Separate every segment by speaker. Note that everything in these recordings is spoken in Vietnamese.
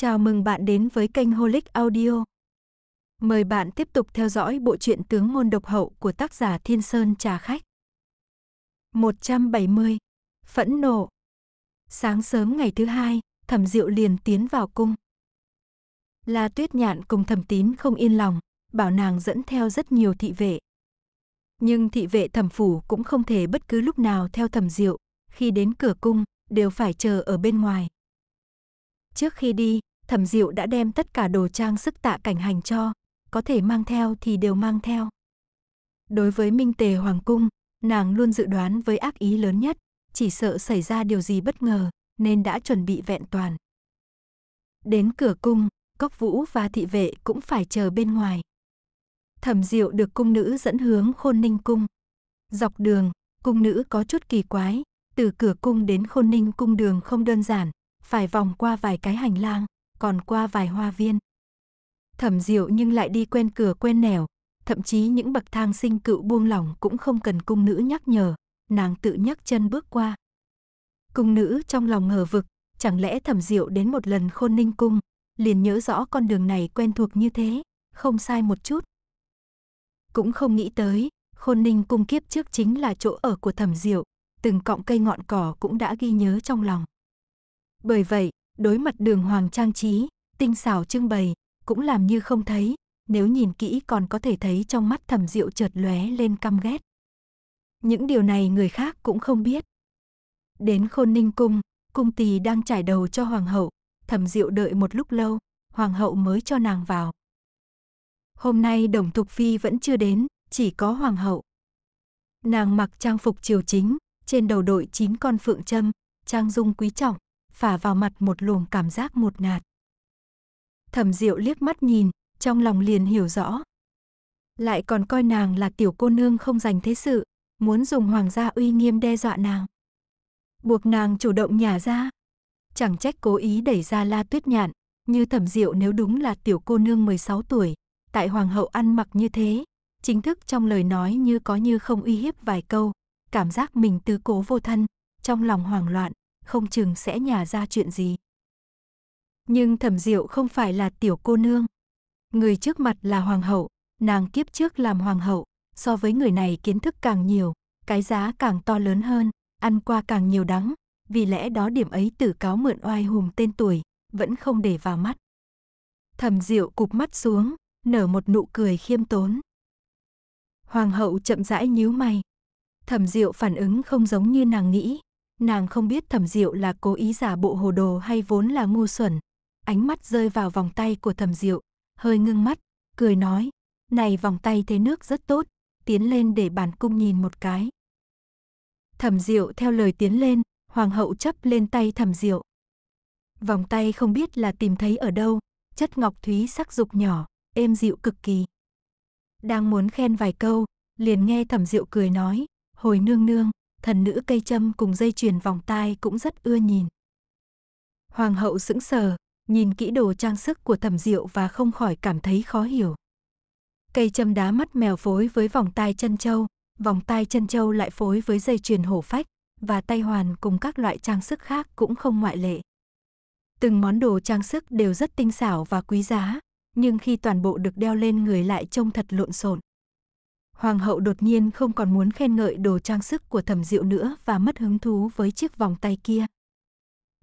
Speaker 1: Chào mừng bạn đến với kênh Holic Audio. Mời bạn tiếp tục theo dõi bộ truyện Tướng môn độc hậu của tác giả Thiên Sơn Trà Khách. 170. Phẫn nộ. Sáng sớm ngày thứ hai, Thẩm Diệu liền tiến vào cung. La Tuyết Nhạn cùng Thẩm Tín không yên lòng, bảo nàng dẫn theo rất nhiều thị vệ. Nhưng thị vệ Thẩm phủ cũng không thể bất cứ lúc nào theo Thẩm Diệu, khi đến cửa cung đều phải chờ ở bên ngoài. Trước khi đi, thẩm diệu đã đem tất cả đồ trang sức tạ cảnh hành cho, có thể mang theo thì đều mang theo. Đối với Minh Tề Hoàng Cung, nàng luôn dự đoán với ác ý lớn nhất, chỉ sợ xảy ra điều gì bất ngờ, nên đã chuẩn bị vẹn toàn. Đến cửa cung, Cốc Vũ và thị vệ cũng phải chờ bên ngoài. Thẩm Diệu được cung nữ dẫn hướng Khôn Ninh cung. Dọc đường, cung nữ có chút kỳ quái, từ cửa cung đến Khôn Ninh cung đường không đơn giản, phải vòng qua vài cái hành lang còn qua vài hoa viên. Thẩm Diệu nhưng lại đi quen cửa quen nẻo, thậm chí những bậc thang sinh cựu buông lỏng cũng không cần cung nữ nhắc nhở, nàng tự nhấc chân bước qua. Cung nữ trong lòng ngờ vực, chẳng lẽ Thẩm Diệu đến một lần Khôn Ninh cung, liền nhớ rõ con đường này quen thuộc như thế, không sai một chút. Cũng không nghĩ tới, Khôn Ninh cung kiếp trước chính là chỗ ở của Thẩm Diệu, từng cọng cây ngọn cỏ cũng đã ghi nhớ trong lòng. Bởi vậy, đối mặt đường hoàng trang trí, tinh xảo trưng bày, cũng làm như không thấy, nếu nhìn kỹ còn có thể thấy trong mắt thẩm diệu chợt lóe lên căm ghét. Những điều này người khác cũng không biết. Đến khôn ninh cung, cung tỳ đang trải đầu cho hoàng hậu, thẩm diệu đợi một lúc lâu, hoàng hậu mới cho nàng vào. Hôm nay đồng thục phi vẫn chưa đến, chỉ có hoàng hậu. Nàng mặc trang phục triều chính, trên đầu đội chín con phượng châm, trang dung quý trọng, phả vào mặt một luồng cảm giác một ngạt. Thẩm Diệu liếc mắt nhìn, trong lòng liền hiểu rõ. Lại còn coi nàng là tiểu cô nương không dành thế sự, muốn dùng hoàng gia uy nghiêm đe dọa nàng. Buộc nàng chủ động nhả ra. Chẳng trách cố ý đẩy ra La Tuyết Nhạn, như Thẩm Diệu nếu đúng là tiểu cô nương 16 tuổi, tại hoàng hậu ăn mặc như thế, chính thức trong lời nói như có như không uy hiếp vài câu, cảm giác mình tứ cố vô thân, trong lòng hoảng loạn, không chừng sẽ nhà ra chuyện gì. Nhưng thẩm diệu không phải là tiểu cô nương. Người trước mặt là hoàng hậu, nàng kiếp trước làm hoàng hậu, so với người này kiến thức càng nhiều, cái giá càng to lớn hơn, ăn qua càng nhiều đắng, vì lẽ đó điểm ấy tử cáo mượn oai hùng tên tuổi, vẫn không để vào mắt. Thẩm diệu cụp mắt xuống, nở một nụ cười khiêm tốn. Hoàng hậu chậm rãi nhíu mày. Thẩm diệu phản ứng không giống như nàng nghĩ, nàng không biết thẩm diệu là cố ý giả bộ hồ đồ hay vốn là ngu xuẩn. Ánh mắt rơi vào vòng tay của thẩm diệu, hơi ngưng mắt, cười nói, này vòng tay thế nước rất tốt, tiến lên để bản cung nhìn một cái. Thẩm diệu theo lời tiến lên, hoàng hậu chấp lên tay thẩm diệu. Vòng tay không biết là tìm thấy ở đâu, chất ngọc thúy sắc dục nhỏ, êm dịu cực kỳ. Đang muốn khen vài câu, liền nghe thẩm diệu cười nói, hồi nương nương, thần nữ cây châm cùng dây chuyền vòng tai cũng rất ưa nhìn. Hoàng hậu sững sờ, nhìn kỹ đồ trang sức của thẩm diệu và không khỏi cảm thấy khó hiểu. Cây châm đá mắt mèo phối với vòng tai chân châu, vòng tai chân châu lại phối với dây chuyền hổ phách, và tay hoàn cùng các loại trang sức khác cũng không ngoại lệ. Từng món đồ trang sức đều rất tinh xảo và quý giá, nhưng khi toàn bộ được đeo lên người lại trông thật lộn xộn. Hoàng hậu đột nhiên không còn muốn khen ngợi đồ trang sức của thẩm diệu nữa và mất hứng thú với chiếc vòng tay kia.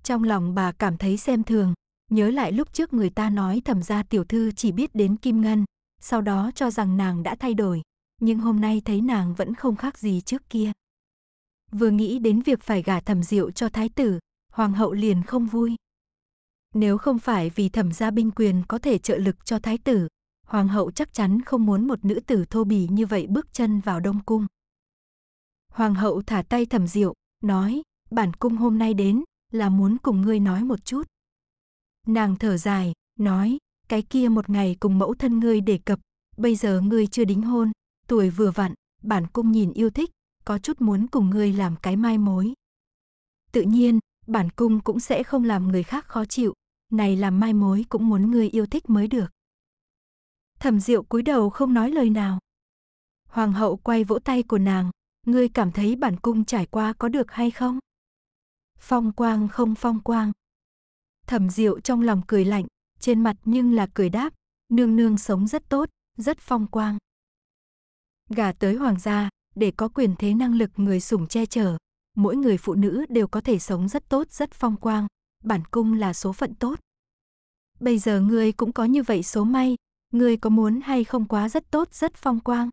Speaker 1: Trong lòng bà cảm thấy xem thường, nhớ lại lúc trước người ta nói thẩm gia tiểu thư chỉ biết đến kim ngân, sau đó cho rằng nàng đã thay đổi, nhưng hôm nay thấy nàng vẫn không khác gì trước kia. Vừa nghĩ đến việc phải gả thẩm diệu cho thái tử, hoàng hậu liền không vui. Nếu không phải vì thẩm gia binh quyền có thể trợ lực cho thái tử, hoàng hậu chắc chắn không muốn một nữ tử thô bỉ như vậy bước chân vào đông cung. Hoàng hậu thả tay thẩm diệu, nói, bản cung hôm nay đến là muốn cùng ngươi nói một chút. Nàng thở dài, nói, cái kia một ngày cùng mẫu thân ngươi đề cập, bây giờ ngươi chưa đính hôn, tuổi vừa vặn, bản cung nhìn yêu thích, có chút muốn cùng ngươi làm cái mai mối. Tự nhiên, bản cung cũng sẽ không làm người khác khó chịu, này làm mai mối cũng muốn ngươi yêu thích mới được. Thẩm Diệu cúi đầu không nói lời nào. Hoàng hậu quay vỗ tay của nàng, ngươi cảm thấy bản cung trải qua có được hay không? Phong quang không phong quang. Thẩm Diệu trong lòng cười lạnh, trên mặt nhưng là cười đáp, nương nương sống rất tốt, rất phong quang. Gả tới hoàng gia, để có quyền thế năng lực người sủng che chở, mỗi người phụ nữ đều có thể sống rất tốt, rất phong quang, bản cung là số phận tốt. Bây giờ ngươi cũng có như vậy số may, ngươi có muốn hay không quá rất tốt rất phong quang.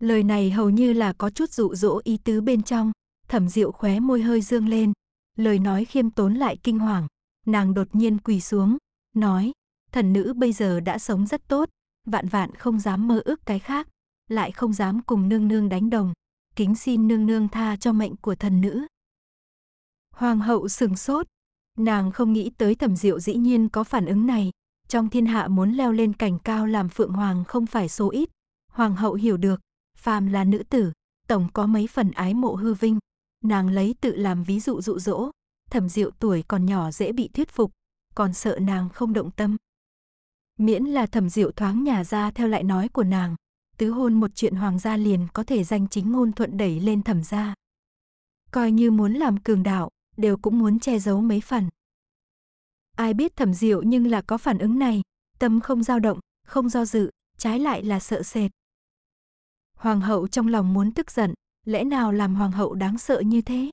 Speaker 1: Lời này hầu như là có chút dụ dỗ ý tứ bên trong, thẩm diệu khóe môi hơi dương lên, lời nói khiêm tốn lại kinh hoàng, nàng đột nhiên quỳ xuống, nói, thần nữ bây giờ đã sống rất tốt, vạn vạn không dám mơ ước cái khác, lại không dám cùng nương nương đánh đồng, kính xin nương nương tha cho mệnh của thần nữ. Hoàng hậu sừng sốt, nàng không nghĩ tới thẩm diệu dĩ nhiên có phản ứng này, trong thiên hạ muốn leo lên cảnh cao làm phượng hoàng không phải số ít. Hoàng hậu hiểu được, phàm là nữ tử, tổng có mấy phần ái mộ hư vinh. Nàng lấy tự làm ví dụ dụ dỗ, thẩm diệu tuổi còn nhỏ dễ bị thuyết phục, còn sợ nàng không động tâm. Miễn là thẩm diệu thoáng nhà ra theo lại nói của nàng, tứ hôn một chuyện hoàng gia liền có thể danh chính ngôn thuận đẩy lên thẩm gia. Coi như muốn làm cường đạo, đều cũng muốn che giấu mấy phần. Ai biết thẩm diệu nhưng là có phản ứng này, tâm không dao động, không do dự, trái lại là sợ sệt. Hoàng hậu trong lòng muốn tức giận, lẽ nào làm hoàng hậu đáng sợ như thế?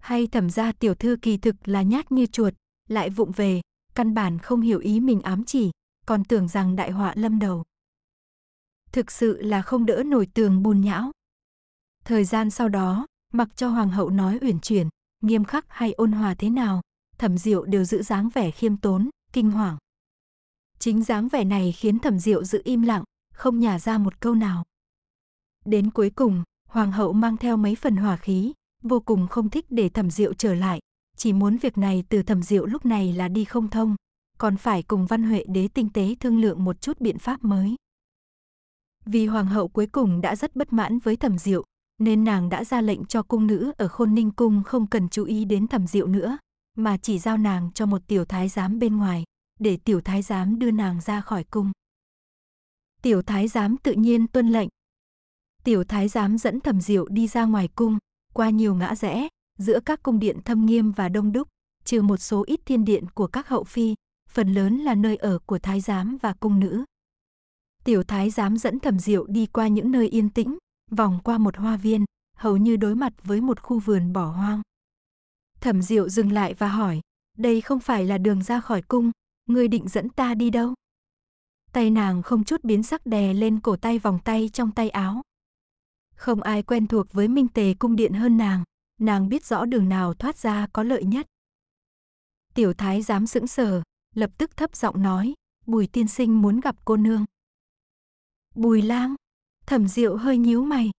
Speaker 1: Hay thẩm ra tiểu thư kỳ thực là nhát như chuột, lại vụng về, căn bản không hiểu ý mình ám chỉ, còn tưởng rằng đại họa lâm đầu. Thực sự là không đỡ nổi tường bùn nhão. Thời gian sau đó, mặc cho hoàng hậu nói uyển chuyển, nghiêm khắc hay ôn hòa thế nào, thẩm diệu đều giữ dáng vẻ khiêm tốn, kinh hoàng. Chính dáng vẻ này khiến thẩm diệu giữ im lặng, không nhả ra một câu nào. Đến cuối cùng, hoàng hậu mang theo mấy phần hỏa khí, vô cùng không thích để thẩm diệu trở lại, chỉ muốn việc này từ thẩm diệu lúc này là đi không thông, còn phải cùng văn huệ đế tinh tế thương lượng một chút biện pháp mới. Vì hoàng hậu cuối cùng đã rất bất mãn với thẩm diệu, nên nàng đã ra lệnh cho cung nữ ở khôn ninh cung không cần chú ý đến thẩm diệu nữa, mà chỉ giao nàng cho một tiểu thái giám bên ngoài, để tiểu thái giám đưa nàng ra khỏi cung. Tiểu thái giám tự nhiên tuân lệnh. Tiểu thái giám dẫn thẩm diệu đi ra ngoài cung, qua nhiều ngã rẽ, giữa các cung điện thâm nghiêm và đông đúc, trừ một số ít thiên điện của các hậu phi, phần lớn là nơi ở của thái giám và cung nữ. Tiểu thái giám dẫn thẩm diệu đi qua những nơi yên tĩnh, vòng qua một hoa viên, hầu như đối mặt với một khu vườn bỏ hoang. Thẩm Diệu dừng lại và hỏi, đây không phải là đường ra khỏi cung, ngươi định dẫn ta đi đâu? Tay nàng không chút biến sắc đè lên cổ tay vòng tay trong tay áo. Không ai quen thuộc với Minh Tề cung điện hơn nàng, nàng biết rõ đường nào thoát ra có lợi nhất. Tiểu thái dám sững sờ, lập tức thấp giọng nói, Bùi tiên sinh muốn gặp cô nương. Bùi lang, thẩm diệu hơi nhíu mày.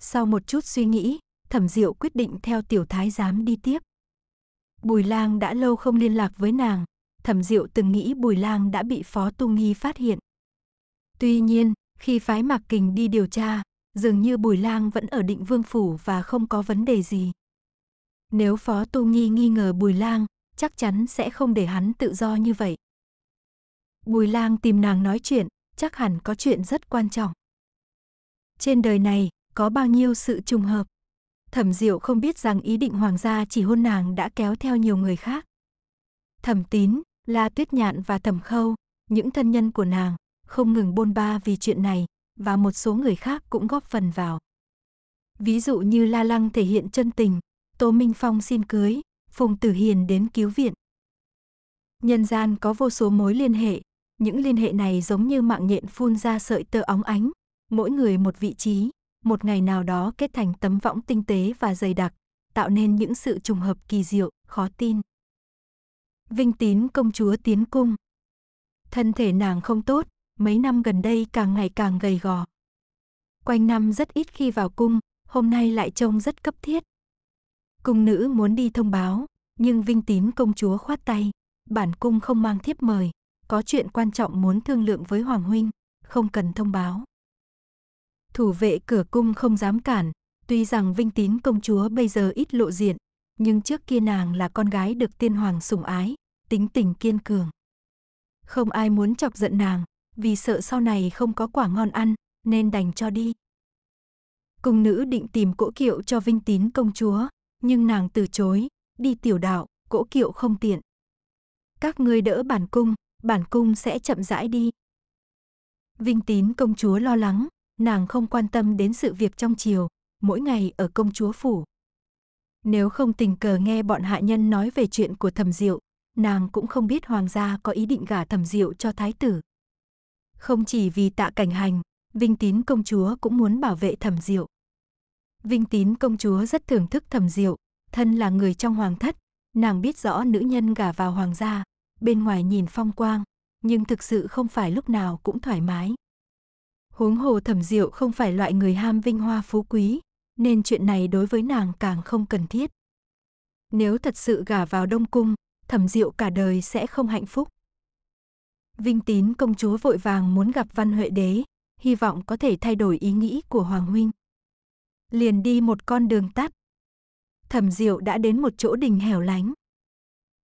Speaker 1: Sau một chút suy nghĩ, Thẩm Diệu quyết định theo tiểu thái giám đi tiếp. Bùi Lang đã lâu không liên lạc với nàng, Thẩm Diệu từng nghĩ Bùi Lang đã bị Phó Tu Nghi phát hiện. Tuy nhiên, khi phái Mạc Kình đi điều tra, dường như Bùi Lang vẫn ở Định Vương phủ và không có vấn đề gì. Nếu Phó Tu Nghi nghi ngờ Bùi Lang, chắc chắn sẽ không để hắn tự do như vậy. Bùi Lang tìm nàng nói chuyện, chắc hẳn có chuyện rất quan trọng. Trên đời này, có bao nhiêu sự trùng hợp? Thẩm Diệu không biết rằng ý định hoàng gia chỉ hôn nàng đã kéo theo nhiều người khác. Thẩm Tín, La Tuyết Nhạn và Thẩm Khâu, những thân nhân của nàng, không ngừng bôn ba vì chuyện này, và một số người khác cũng góp phần vào. Ví dụ như La Lăng thể hiện chân tình, Tô Minh Phong xin cưới, Phùng Tử Hiền đến cứu viện. Nhân gian có vô số mối liên hệ, những liên hệ này giống như mạng nhện phun ra sợi tơ óng ánh, mỗi người một vị trí, một ngày nào đó kết thành tấm võng tinh tế và dày đặc, tạo nên những sự trùng hợp kỳ diệu, khó tin. Vinh tín công chúa tiến cung. Thân thể nàng không tốt, mấy năm gần đây càng ngày càng gầy gò. Quanh năm rất ít khi vào cung, hôm nay lại trông rất cấp thiết. Cung nữ muốn đi thông báo, nhưng Vinh tín công chúa khoát tay, bản cung không mang thiếp mời, có chuyện quan trọng muốn thương lượng với Hoàng huynh, không cần thông báo thủ vệ cửa cung không dám cản, tuy rằng Vinh Tín công chúa bây giờ ít lộ diện, nhưng trước kia nàng là con gái được tiên hoàng sủng ái, tính tình kiên cường. Không ai muốn chọc giận nàng, vì sợ sau này không có quả ngon ăn, nên đành cho đi. Cung nữ định tìm cỗ kiệu cho Vinh Tín công chúa, nhưng nàng từ chối, đi tiểu đạo, cỗ kiệu không tiện. Các ngươi đỡ bản cung, bản cung sẽ chậm rãi đi. Vinh Tín công chúa lo lắng, nàng không quan tâm đến sự việc trong chiều, mỗi ngày ở công chúa phủ. Nếu không tình cờ nghe bọn hạ nhân nói về chuyện của thẩm diệu, nàng cũng không biết hoàng gia có ý định gả thẩm diệu cho thái tử. Không chỉ vì tạ cảnh hành, Vinh Tín công chúa cũng muốn bảo vệ thẩm diệu. Vinh Tín công chúa rất thưởng thức thẩm diệu, thân là người trong hoàng thất, nàng biết rõ nữ nhân gả vào hoàng gia, bên ngoài nhìn phong quang, nhưng thực sự không phải lúc nào cũng thoải mái. Huống hồ thẩm diệu không phải loại người ham vinh hoa phú quý, nên chuyện này đối với nàng càng không cần thiết. Nếu thật sự gả vào Đông Cung, thẩm diệu cả đời sẽ không hạnh phúc. Vinh tín công chúa vội vàng muốn gặp Văn Huệ Đế, hy vọng có thể thay đổi ý nghĩ của Hoàng Huynh. Liền đi một con đường tắt. Thẩm diệu đã đến một chỗ đình hẻo lánh.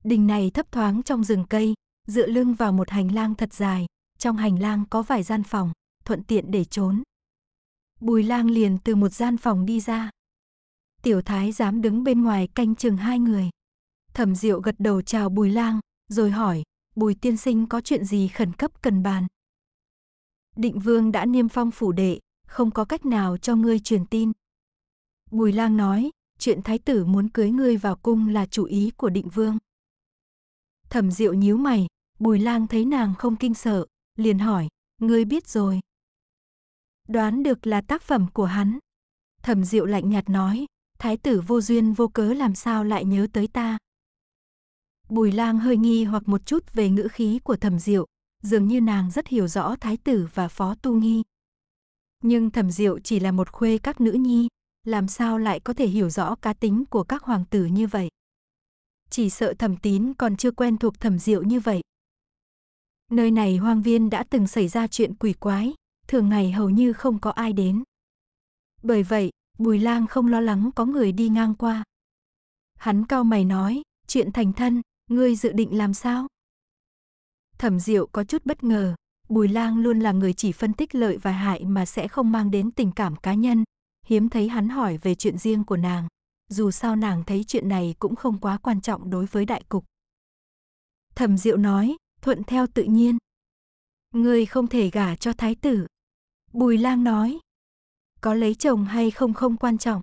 Speaker 1: Đình này thấp thoáng trong rừng cây, dựa lưng vào một hành lang thật dài, trong hành lang có vài gian phòng thuận tiện để trốn. Bùi lang liền từ một gian phòng đi ra. Tiểu thái dám đứng bên ngoài canh chừng hai người. Thẩm diệu gật đầu chào bùi lang, rồi hỏi, bùi tiên sinh có chuyện gì khẩn cấp cần bàn. Định vương đã niêm phong phủ đệ, không có cách nào cho ngươi truyền tin. Bùi lang nói, chuyện thái tử muốn cưới ngươi vào cung là chủ ý của định vương. Thẩm diệu nhíu mày, bùi lang thấy nàng không kinh sợ, liền hỏi, ngươi biết rồi đoán được là tác phẩm của hắn. Thẩm Diệu lạnh nhạt nói, thái tử vô duyên vô cớ làm sao lại nhớ tới ta. Bùi lang hơi nghi hoặc một chút về ngữ khí của thẩm diệu, dường như nàng rất hiểu rõ thái tử và phó tu nghi. Nhưng thẩm diệu chỉ là một khuê các nữ nhi, làm sao lại có thể hiểu rõ cá tính của các hoàng tử như vậy. Chỉ sợ thẩm tín còn chưa quen thuộc thẩm diệu như vậy. Nơi này hoang viên đã từng xảy ra chuyện quỷ quái, thường ngày hầu như không có ai đến. Bởi vậy, Bùi Lang không lo lắng có người đi ngang qua. Hắn cao mày nói, chuyện thành thân, ngươi dự định làm sao? Thẩm Diệu có chút bất ngờ, Bùi Lang luôn là người chỉ phân tích lợi và hại mà sẽ không mang đến tình cảm cá nhân, hiếm thấy hắn hỏi về chuyện riêng của nàng, dù sao nàng thấy chuyện này cũng không quá quan trọng đối với đại cục. Thẩm Diệu nói, thuận theo tự nhiên. Ngươi không thể gả cho thái tử, Bùi lang nói. Có lấy chồng hay không không quan trọng.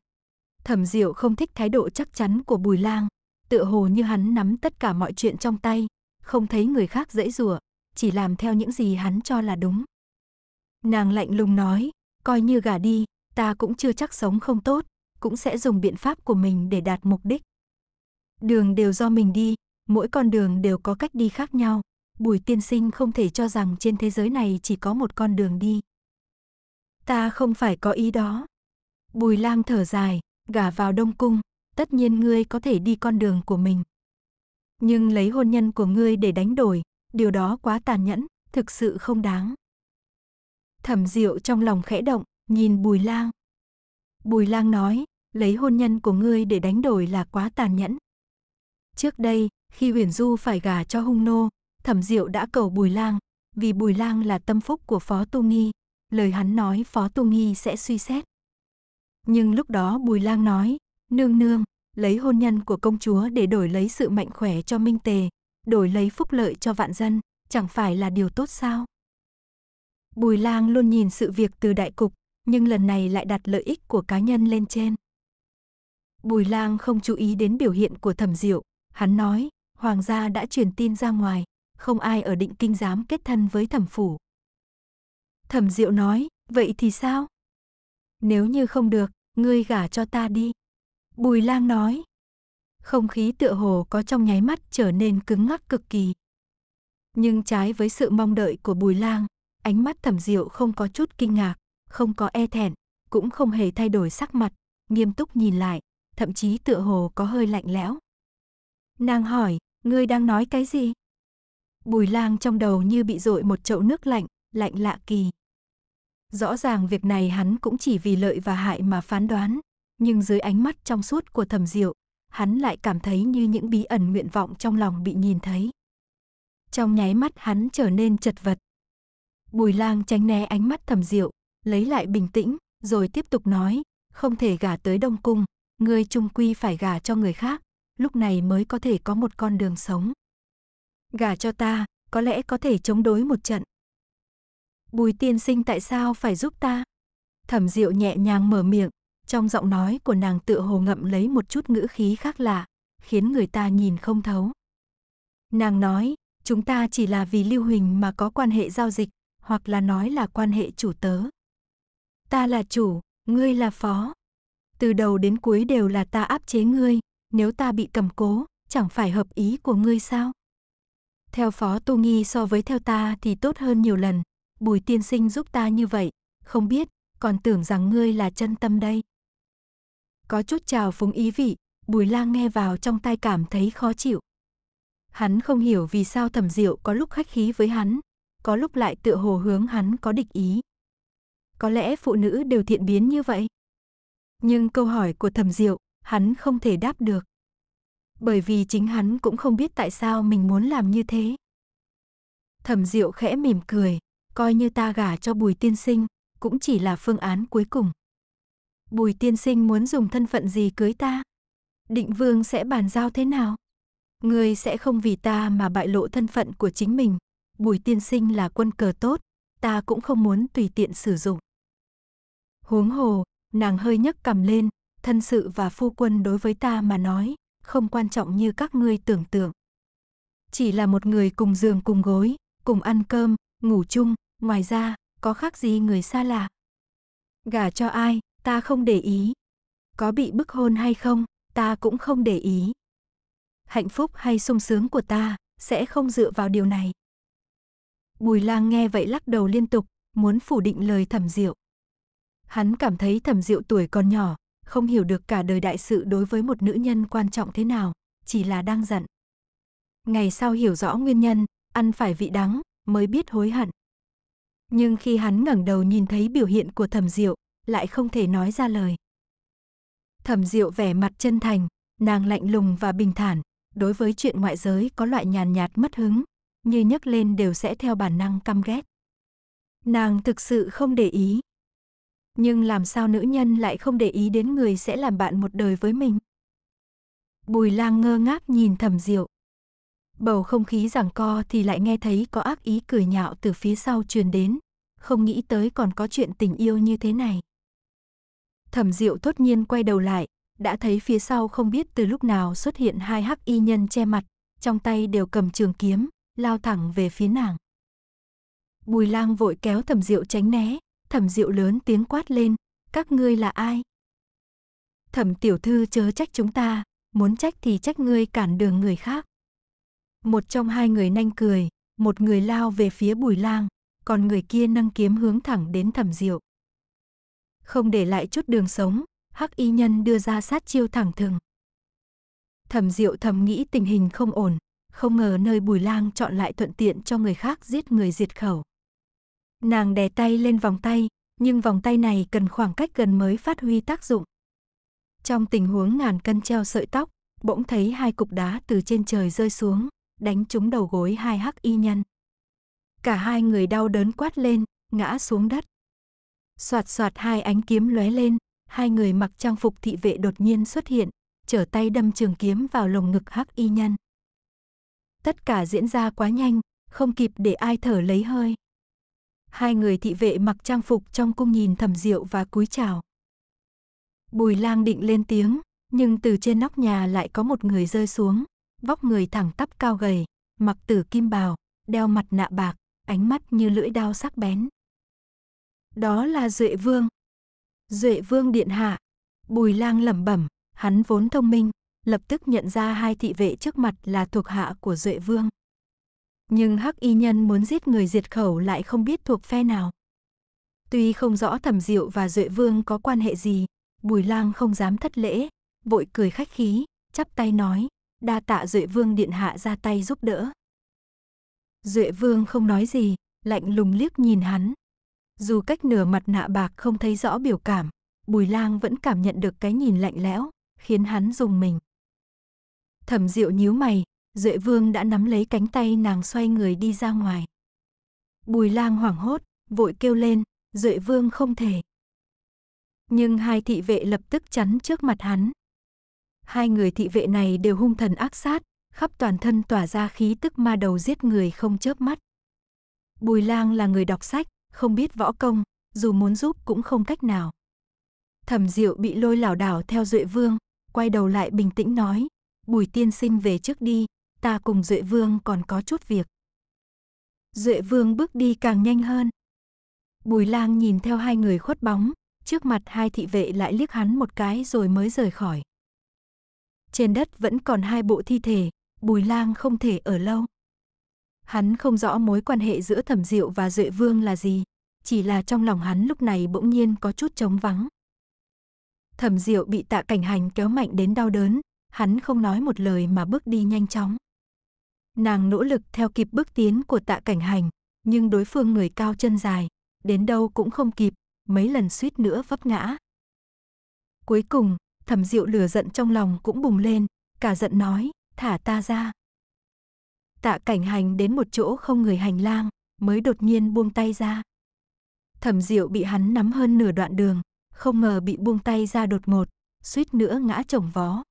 Speaker 1: Thẩm diệu không thích thái độ chắc chắn của bùi lang. Tựa hồ như hắn nắm tất cả mọi chuyện trong tay. Không thấy người khác dễ dùa. Chỉ làm theo những gì hắn cho là đúng. Nàng lạnh lùng nói. Coi như gả đi. Ta cũng chưa chắc sống không tốt. Cũng sẽ dùng biện pháp của mình để đạt mục đích. Đường đều do mình đi. Mỗi con đường đều có cách đi khác nhau. Bùi tiên sinh không thể cho rằng trên thế giới này chỉ có một con đường đi. Ta không phải có ý đó. Bùi lang thở dài, gả vào đông cung, tất nhiên ngươi có thể đi con đường của mình. Nhưng lấy hôn nhân của ngươi để đánh đổi, điều đó quá tàn nhẫn, thực sự không đáng. Thẩm Diệu trong lòng khẽ động, nhìn Bùi Lang. Bùi Lang nói, lấy hôn nhân của ngươi để đánh đổi là quá tàn nhẫn. Trước đây, khi Huyền Du phải gả cho Hung Nô, Thẩm Diệu đã cầu Bùi Lang, vì Bùi Lang là tâm phúc của Phó Tu Nghi, lời hắn nói Phó Tu Nghi sẽ suy xét. Nhưng lúc đó Bùi Lang nói, nương nương, lấy hôn nhân của công chúa để đổi lấy sự mạnh khỏe cho Minh Tề, đổi lấy phúc lợi cho vạn dân, chẳng phải là điều tốt sao? Bùi Lang luôn nhìn sự việc từ đại cục, nhưng lần này lại đặt lợi ích của cá nhân lên trên. Bùi Lang không chú ý đến biểu hiện của Thẩm Diệu, hắn nói, hoàng gia đã truyền tin ra ngoài, không ai ở Định Kinh dám kết thân với Thẩm phủ, Thẩm Diệu nói, vậy thì sao? Nếu như không được, ngươi gả cho ta đi. Bùi lang nói. Không khí tựa hồ có trong nháy mắt trở nên cứng ngắc cực kỳ. Nhưng trái với sự mong đợi của bùi lang, ánh mắt thẩm diệu không có chút kinh ngạc, không có e thẹn, cũng không hề thay đổi sắc mặt, nghiêm túc nhìn lại, thậm chí tựa hồ có hơi lạnh lẽo. Nàng hỏi, ngươi đang nói cái gì? Bùi lang trong đầu như bị dội một chậu nước lạnh, lạnh lạ kỳ. Rõ ràng việc này hắn cũng chỉ vì lợi và hại mà phán đoán, nhưng dưới ánh mắt trong suốt của thẩm diệu, hắn lại cảm thấy như những bí ẩn nguyện vọng trong lòng bị nhìn thấy. Trong nháy mắt hắn trở nên chật vật. Bùi lang tránh né ánh mắt thẩm diệu, lấy lại bình tĩnh, rồi tiếp tục nói, không thể gả tới Đông Cung, người trung quy phải gả cho người khác, lúc này mới có thể có một con đường sống. Gả cho ta, có lẽ có thể chống đối một trận, Bùi tiên sinh tại sao phải giúp ta? Thẩm diệu nhẹ nhàng mở miệng, trong giọng nói của nàng tựa hồ ngậm lấy một chút ngữ khí khác lạ, khiến người ta nhìn không thấu. Nàng nói, chúng ta chỉ là vì Lưu Huỳnh mà có quan hệ giao dịch, hoặc là nói là quan hệ chủ tớ. Ta là chủ, ngươi là phó. Từ đầu đến cuối đều là ta áp chế ngươi, nếu ta bị cầm cố, chẳng phải hợp ý của ngươi sao? Theo phó tu nghi so với theo ta thì tốt hơn nhiều lần, Bùi tiên sinh giúp ta như vậy, không biết, còn tưởng rằng ngươi là chân tâm đây. Có chút trào phúng ý vị, bùi lang nghe vào trong tai cảm thấy khó chịu. Hắn không hiểu vì sao thẩm diệu có lúc khách khí với hắn, có lúc lại tựa hồ hướng hắn có địch ý. Có lẽ phụ nữ đều thiện biến như vậy. Nhưng câu hỏi của thẩm diệu, hắn không thể đáp được. Bởi vì chính hắn cũng không biết tại sao mình muốn làm như thế. Thẩm diệu khẽ mỉm cười coi như ta gả cho Bùi tiên sinh, cũng chỉ là phương án cuối cùng. Bùi tiên sinh muốn dùng thân phận gì cưới ta? Định vương sẽ bàn giao thế nào? Người sẽ không vì ta mà bại lộ thân phận của chính mình. Bùi tiên sinh là quân cờ tốt, ta cũng không muốn tùy tiện sử dụng. Huống hồ, nàng hơi nhấc cầm lên, thân sự và phu quân đối với ta mà nói, không quan trọng như các ngươi tưởng tượng. Chỉ là một người cùng giường cùng gối, cùng ăn cơm, ngủ chung, Ngoài ra, có khác gì người xa lạ? Gả cho ai, ta không để ý. Có bị bức hôn hay không, ta cũng không để ý. Hạnh phúc hay sung sướng của ta sẽ không dựa vào điều này. Bùi lang nghe vậy lắc đầu liên tục, muốn phủ định lời thẩm diệu. Hắn cảm thấy thẩm diệu tuổi còn nhỏ, không hiểu được cả đời đại sự đối với một nữ nhân quan trọng thế nào, chỉ là đang giận. Ngày sau hiểu rõ nguyên nhân, ăn phải vị đắng, mới biết hối hận. Nhưng khi hắn ngẩng đầu nhìn thấy biểu hiện của thẩm diệu, lại không thể nói ra lời. Thẩm diệu vẻ mặt chân thành, nàng lạnh lùng và bình thản, đối với chuyện ngoại giới có loại nhàn nhạt mất hứng, như nhấc lên đều sẽ theo bản năng căm ghét. Nàng thực sự không để ý. Nhưng làm sao nữ nhân lại không để ý đến người sẽ làm bạn một đời với mình? Bùi lang ngơ ngác nhìn thẩm diệu. Bầu không khí giằng co thì lại nghe thấy có ác ý cười nhạo từ phía sau truyền đến, không nghĩ tới còn có chuyện tình yêu như thế này. Thẩm Diệu thốt nhiên quay đầu lại, đã thấy phía sau không biết từ lúc nào xuất hiện hai hắc y nhân che mặt, trong tay đều cầm trường kiếm, lao thẳng về phía nàng. Bùi Lang vội kéo Thẩm Diệu tránh né, Thẩm Diệu lớn tiếng quát lên, các ngươi là ai? Thẩm tiểu thư chớ trách chúng ta, muốn trách thì trách ngươi cản đường người khác. Một trong hai người nanh cười, một người lao về phía bùi lang, còn người kia nâng kiếm hướng thẳng đến thẩm diệu. Không để lại chút đường sống, hắc y nhân đưa ra sát chiêu thẳng thừng. Thẩm diệu thầm nghĩ tình hình không ổn, không ngờ nơi bùi lang chọn lại thuận tiện cho người khác giết người diệt khẩu. Nàng đè tay lên vòng tay, nhưng vòng tay này cần khoảng cách gần mới phát huy tác dụng. Trong tình huống ngàn cân treo sợi tóc, bỗng thấy hai cục đá từ trên trời rơi xuống đánh trúng đầu gối hai hắc y nhân. Cả hai người đau đớn quát lên, ngã xuống đất. Soạt soạt hai ánh kiếm lóe lên, hai người mặc trang phục thị vệ đột nhiên xuất hiện, trở tay đâm trường kiếm vào lồng ngực hắc y nhân. Tất cả diễn ra quá nhanh, không kịp để ai thở lấy hơi. Hai người thị vệ mặc trang phục trong cung nhìn thầm rượu và cúi chào. Bùi lang định lên tiếng, nhưng từ trên nóc nhà lại có một người rơi xuống, vóc người thẳng tắp cao gầy, mặc tử kim bào, đeo mặt nạ bạc, ánh mắt như lưỡi đao sắc bén. Đó là Duệ Vương. Duệ Vương điện hạ. Bùi Lang lẩm bẩm, hắn vốn thông minh, lập tức nhận ra hai thị vệ trước mặt là thuộc hạ của Duệ Vương. Nhưng Hắc Y Nhân muốn giết người diệt khẩu lại không biết thuộc phe nào. Tuy không rõ Thẩm Diệu và Duệ Vương có quan hệ gì, Bùi Lang không dám thất lễ, vội cười khách khí, chắp tay nói, đa tạ Duệ Vương điện hạ ra tay giúp đỡ. Duệ Vương không nói gì, lạnh lùng liếc nhìn hắn. Dù cách nửa mặt nạ bạc không thấy rõ biểu cảm, Bùi Lang vẫn cảm nhận được cái nhìn lạnh lẽo, khiến hắn dùng mình. Thẩm Diệu nhíu mày, Duệ Vương đã nắm lấy cánh tay nàng xoay người đi ra ngoài. Bùi Lang hoảng hốt, vội kêu lên, Duệ Vương không thể. Nhưng hai thị vệ lập tức chắn trước mặt hắn, Hai người thị vệ này đều hung thần ác sát, khắp toàn thân tỏa ra khí tức ma đầu giết người không chớp mắt. Bùi lang là người đọc sách, không biết võ công, dù muốn giúp cũng không cách nào. Thẩm diệu bị lôi lảo đảo theo Duệ Vương, quay đầu lại bình tĩnh nói, Bùi tiên sinh về trước đi, ta cùng Duệ Vương còn có chút việc. Duệ Vương bước đi càng nhanh hơn. Bùi lang nhìn theo hai người khuất bóng, trước mặt hai thị vệ lại liếc hắn một cái rồi mới rời khỏi. Trên đất vẫn còn hai bộ thi thể, Bùi Lang không thể ở lâu. Hắn không rõ mối quan hệ giữa Thẩm Diệu và Duệ Vương là gì, chỉ là trong lòng hắn lúc này bỗng nhiên có chút trống vắng. Thẩm Diệu bị Tạ Cảnh Hành kéo mạnh đến đau đớn, hắn không nói một lời mà bước đi nhanh chóng. Nàng nỗ lực theo kịp bước tiến của Tạ Cảnh Hành, nhưng đối phương người cao chân dài, đến đâu cũng không kịp, mấy lần suýt nữa vấp ngã. Cuối cùng, thẩm diệu lửa giận trong lòng cũng bùng lên, cả giận nói, thả ta ra. Tạ cảnh hành đến một chỗ không người hành lang, mới đột nhiên buông tay ra. Thẩm diệu bị hắn nắm hơn nửa đoạn đường, không ngờ bị buông tay ra đột ngột, suýt nữa ngã chồng vó.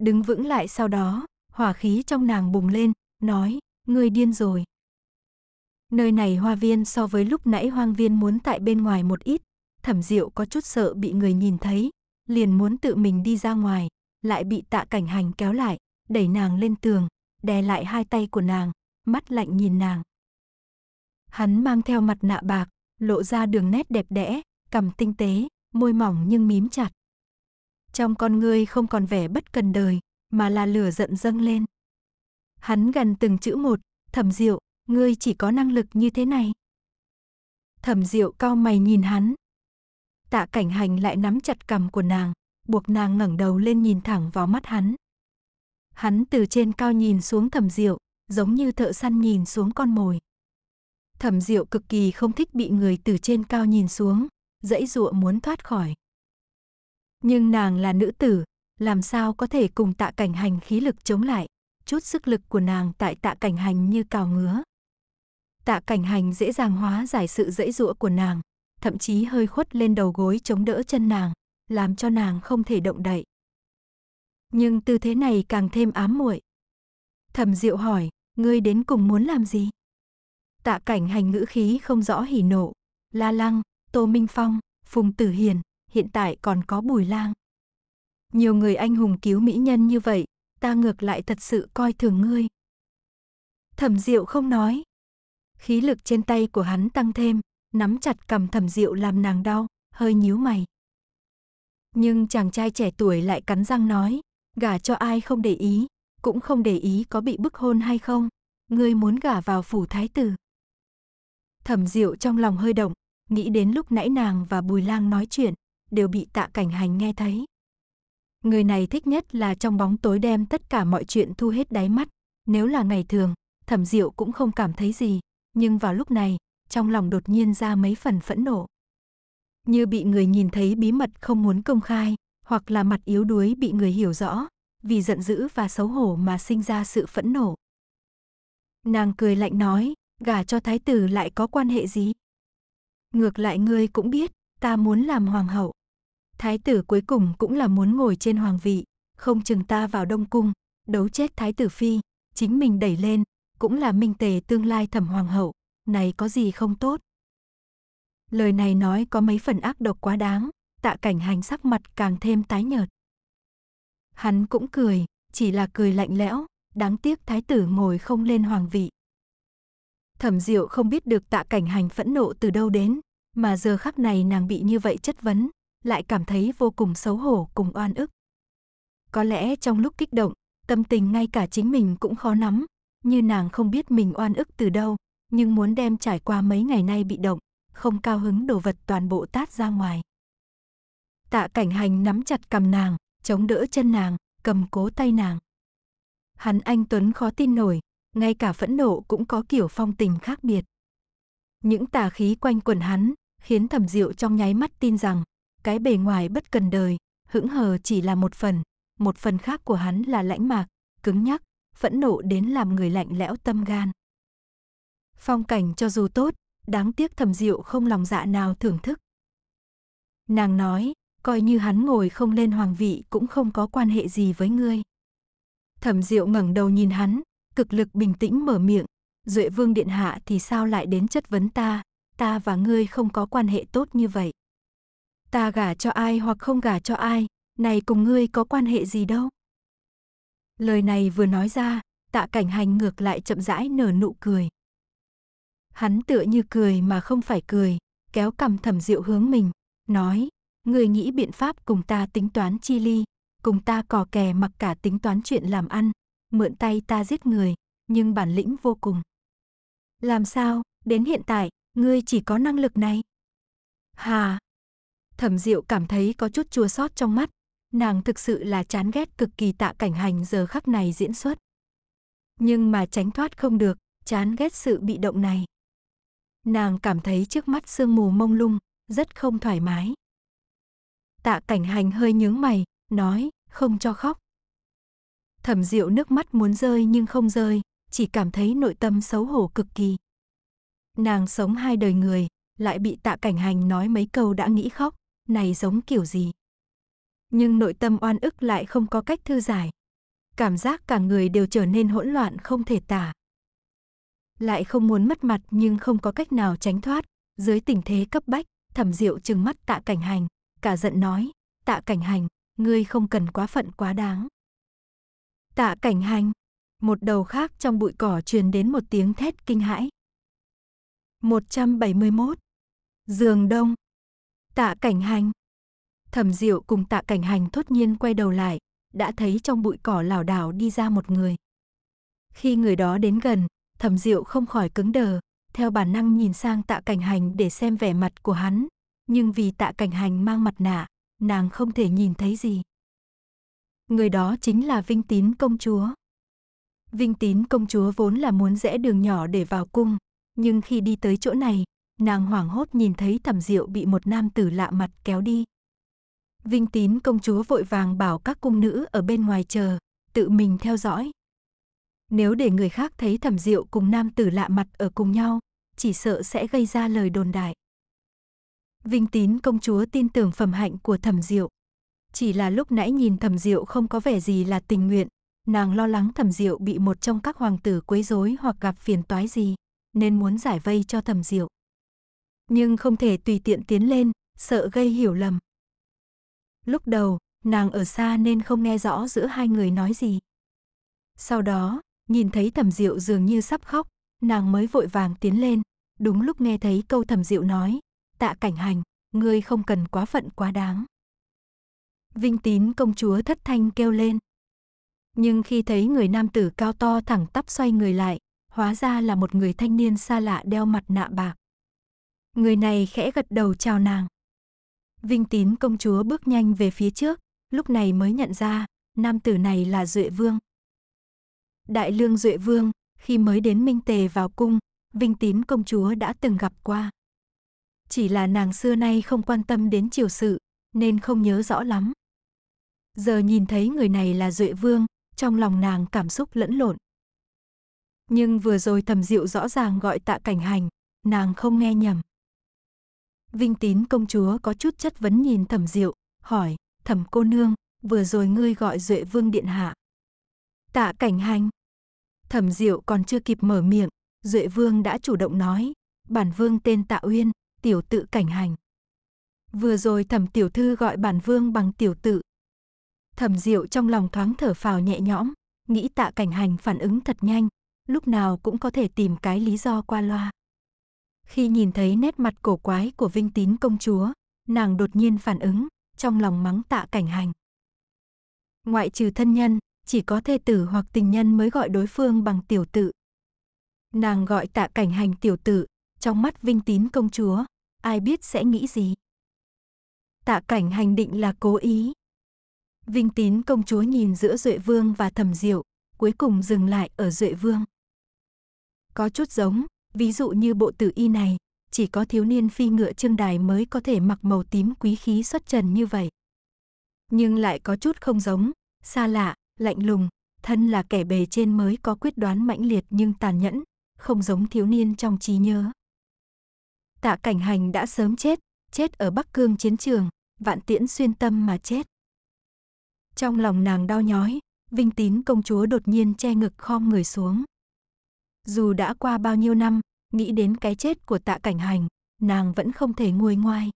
Speaker 1: Đứng vững lại sau đó, hỏa khí trong nàng bùng lên, nói, ngươi điên rồi. Nơi này hoa viên so với lúc nãy hoang viên muốn tại bên ngoài một ít, thẩm diệu có chút sợ bị người nhìn thấy, liền muốn tự mình đi ra ngoài, lại bị tạ cảnh hành kéo lại, đẩy nàng lên tường, đè lại hai tay của nàng, mắt lạnh nhìn nàng. Hắn mang theo mặt nạ bạc, lộ ra đường nét đẹp đẽ, cằm tinh tế, môi mỏng nhưng mím chặt. Trong con ngươi không còn vẻ bất cần đời, mà là lửa giận dâng lên. Hắn gần từng chữ một, thẩm diệu, ngươi chỉ có năng lực như thế này. Thẩm diệu cao mày nhìn hắn, tạ cảnh hành lại nắm chặt cầm của nàng, buộc nàng ngẩng đầu lên nhìn thẳng vào mắt hắn. Hắn từ trên cao nhìn xuống thẩm diệu, giống như thợ săn nhìn xuống con mồi. Thẩm diệu cực kỳ không thích bị người từ trên cao nhìn xuống, dãy dụa muốn thoát khỏi. Nhưng nàng là nữ tử, làm sao có thể cùng tạ cảnh hành khí lực chống lại, chút sức lực của nàng tại tạ cảnh hành như cào ngứa. Tạ cảnh hành dễ dàng hóa giải sự dãy dụa của nàng, thậm chí hơi khuất lên đầu gối chống đỡ chân nàng, làm cho nàng không thể động đậy. Nhưng tư thế này càng thêm ám muội. Thẩm Diệu hỏi, ngươi đến cùng muốn làm gì? Tạ cảnh hành ngữ khí không rõ hỉ nộ, La Lăng, Tô Minh Phong, Phùng Tử Hiền, hiện tại còn có Bùi Lang. Nhiều người anh hùng cứu mỹ nhân như vậy, ta ngược lại thật sự coi thường ngươi. Thẩm Diệu không nói. Khí lực trên tay của hắn tăng thêm, nắm chặt cầm thẩm diệu làm nàng đau, hơi nhíu mày. Nhưng chàng trai trẻ tuổi lại cắn răng nói, gả cho ai không để ý, cũng không để ý có bị bức hôn hay không, ngươi muốn gả vào phủ thái tử. Thẩm diệu trong lòng hơi động, nghĩ đến lúc nãy nàng và bùi lang nói chuyện, đều bị tạ cảnh hành nghe thấy. Người này thích nhất là trong bóng tối đem tất cả mọi chuyện thu hết đáy mắt, nếu là ngày thường, thẩm diệu cũng không cảm thấy gì, nhưng vào lúc này, trong lòng đột nhiên ra mấy phần phẫn nộ. Như bị người nhìn thấy bí mật không muốn công khai, hoặc là mặt yếu đuối bị người hiểu rõ, vì giận dữ và xấu hổ mà sinh ra sự phẫn nộ. Nàng cười lạnh nói, gả cho thái tử lại có quan hệ gì? Ngược lại ngươi cũng biết, ta muốn làm hoàng hậu. Thái tử cuối cùng cũng là muốn ngồi trên hoàng vị, không chừng ta vào đông cung, đấu chết thái tử phi, chính mình đẩy lên, cũng là minh tề tương lai thẩm hoàng hậu này có gì không tốt. Lời này nói có mấy phần ác độc quá đáng, tạ cảnh hành sắc mặt càng thêm tái nhợt. Hắn cũng cười, chỉ là cười lạnh lẽo, đáng tiếc thái tử ngồi không lên hoàng vị. Thẩm Diệu không biết được tạ cảnh hành phẫn nộ từ đâu đến, mà giờ khắc này nàng bị như vậy chất vấn, lại cảm thấy vô cùng xấu hổ cùng oan ức. Có lẽ trong lúc kích động, tâm tình ngay cả chính mình cũng khó nắm, như nàng không biết mình oan ức từ đâu nhưng muốn đem trải qua mấy ngày nay bị động, không cao hứng đồ vật toàn bộ tát ra ngoài. Tạ cảnh hành nắm chặt cầm nàng, chống đỡ chân nàng, cầm cố tay nàng. Hắn anh Tuấn khó tin nổi, ngay cả phẫn nộ cũng có kiểu phong tình khác biệt. Những tà khí quanh quần hắn, khiến thẩm diệu trong nháy mắt tin rằng, cái bề ngoài bất cần đời, hững hờ chỉ là một phần, một phần khác của hắn là lãnh mạc, cứng nhắc, phẫn nộ đến làm người lạnh lẽo tâm gan. Phong cảnh cho dù tốt, đáng tiếc thầm diệu không lòng dạ nào thưởng thức. Nàng nói, coi như hắn ngồi không lên hoàng vị cũng không có quan hệ gì với ngươi. Thẩm diệu ngẩng đầu nhìn hắn, cực lực bình tĩnh mở miệng, Duệ Vương Điện Hạ thì sao lại đến chất vấn ta, ta và ngươi không có quan hệ tốt như vậy. Ta gả cho ai hoặc không gả cho ai, này cùng ngươi có quan hệ gì đâu. Lời này vừa nói ra, tạ cảnh hành ngược lại chậm rãi nở nụ cười. Hắn tựa như cười mà không phải cười, kéo cầm thẩm diệu hướng mình, nói, người nghĩ biện pháp cùng ta tính toán chi ly, cùng ta cò kè mặc cả tính toán chuyện làm ăn, mượn tay ta giết người, nhưng bản lĩnh vô cùng. Làm sao, đến hiện tại, ngươi chỉ có năng lực này? Hà! Thẩm diệu cảm thấy có chút chua xót trong mắt, nàng thực sự là chán ghét cực kỳ tạ cảnh hành giờ khắc này diễn xuất. Nhưng mà tránh thoát không được, chán ghét sự bị động này nàng cảm thấy trước mắt sương mù mông lung, rất không thoải mái. Tạ cảnh hành hơi nhướng mày, nói, không cho khóc. Thẩm diệu nước mắt muốn rơi nhưng không rơi, chỉ cảm thấy nội tâm xấu hổ cực kỳ. Nàng sống hai đời người, lại bị tạ cảnh hành nói mấy câu đã nghĩ khóc, này giống kiểu gì. Nhưng nội tâm oan ức lại không có cách thư giải. Cảm giác cả người đều trở nên hỗn loạn không thể tả lại không muốn mất mặt nhưng không có cách nào tránh thoát, dưới tình thế cấp bách, Thẩm Diệu trừng mắt Tạ Cảnh Hành, cả giận nói, "Tạ Cảnh Hành, ngươi không cần quá phận quá đáng." Tạ Cảnh Hành, một đầu khác trong bụi cỏ truyền đến một tiếng thét kinh hãi. 171. Giường Đông. Tạ Cảnh Hành. Thẩm Diệu cùng Tạ Cảnh Hành thốt nhiên quay đầu lại, đã thấy trong bụi cỏ lảo đảo đi ra một người. Khi người đó đến gần, thẩm diệu không khỏi cứng đờ, theo bản năng nhìn sang tạ cảnh hành để xem vẻ mặt của hắn, nhưng vì tạ cảnh hành mang mặt nạ, nàng không thể nhìn thấy gì. Người đó chính là Vinh Tín công chúa. Vinh Tín công chúa vốn là muốn rẽ đường nhỏ để vào cung, nhưng khi đi tới chỗ này, nàng hoảng hốt nhìn thấy thẩm diệu bị một nam tử lạ mặt kéo đi. Vinh Tín công chúa vội vàng bảo các cung nữ ở bên ngoài chờ, tự mình theo dõi, nếu để người khác thấy thẩm diệu cùng nam tử lạ mặt ở cùng nhau, chỉ sợ sẽ gây ra lời đồn đại. Vinh tín công chúa tin tưởng phẩm hạnh của thẩm diệu. Chỉ là lúc nãy nhìn thẩm diệu không có vẻ gì là tình nguyện, nàng lo lắng thẩm diệu bị một trong các hoàng tử quấy rối hoặc gặp phiền toái gì, nên muốn giải vây cho thẩm diệu. Nhưng không thể tùy tiện tiến lên, sợ gây hiểu lầm. Lúc đầu, nàng ở xa nên không nghe rõ giữa hai người nói gì. Sau đó, Nhìn thấy thẩm diệu dường như sắp khóc, nàng mới vội vàng tiến lên. Đúng lúc nghe thấy câu thẩm diệu nói, tạ cảnh hành, ngươi không cần quá phận quá đáng. Vinh tín công chúa thất thanh kêu lên. Nhưng khi thấy người nam tử cao to thẳng tắp xoay người lại, hóa ra là một người thanh niên xa lạ đeo mặt nạ bạc. Người này khẽ gật đầu chào nàng. Vinh tín công chúa bước nhanh về phía trước, lúc này mới nhận ra, nam tử này là Duệ Vương, Đại lương Duệ Vương, khi mới đến Minh Tề vào cung, Vinh Tín công chúa đã từng gặp qua. Chỉ là nàng xưa nay không quan tâm đến triều sự, nên không nhớ rõ lắm. Giờ nhìn thấy người này là Duệ Vương, trong lòng nàng cảm xúc lẫn lộn. Nhưng vừa rồi thầm diệu rõ ràng gọi tạ cảnh hành, nàng không nghe nhầm. Vinh tín công chúa có chút chất vấn nhìn thẩm diệu, hỏi, thẩm cô nương, vừa rồi ngươi gọi Duệ Vương Điện Hạ. Tạ cảnh hành. Thẩm diệu còn chưa kịp mở miệng, Duệ Vương đã chủ động nói, bản vương tên Tạ Uyên, tiểu tự cảnh hành. Vừa rồi thẩm tiểu thư gọi bản vương bằng tiểu tự. Thẩm diệu trong lòng thoáng thở phào nhẹ nhõm, nghĩ tạ cảnh hành phản ứng thật nhanh, lúc nào cũng có thể tìm cái lý do qua loa. Khi nhìn thấy nét mặt cổ quái của vinh tín công chúa, nàng đột nhiên phản ứng, trong lòng mắng tạ cảnh hành. Ngoại trừ thân nhân, chỉ có thê tử hoặc tình nhân mới gọi đối phương bằng tiểu tự. Nàng gọi tạ cảnh hành tiểu tự, trong mắt vinh tín công chúa, ai biết sẽ nghĩ gì. Tạ cảnh hành định là cố ý. Vinh tín công chúa nhìn giữa Duệ Vương và Thẩm Diệu, cuối cùng dừng lại ở Duệ Vương. Có chút giống, ví dụ như bộ tử y này, chỉ có thiếu niên phi ngựa trương đài mới có thể mặc màu tím quý khí xuất trần như vậy. Nhưng lại có chút không giống, xa lạ, lạnh lùng, thân là kẻ bề trên mới có quyết đoán mãnh liệt nhưng tàn nhẫn, không giống thiếu niên trong trí nhớ. Tạ Cảnh Hành đã sớm chết, chết ở Bắc Cương chiến trường, vạn tiễn xuyên tâm mà chết. Trong lòng nàng đau nhói, Vinh Tín công chúa đột nhiên che ngực khom người xuống. Dù đã qua bao nhiêu năm, nghĩ đến cái chết của Tạ Cảnh Hành, nàng vẫn không thể nguôi ngoai.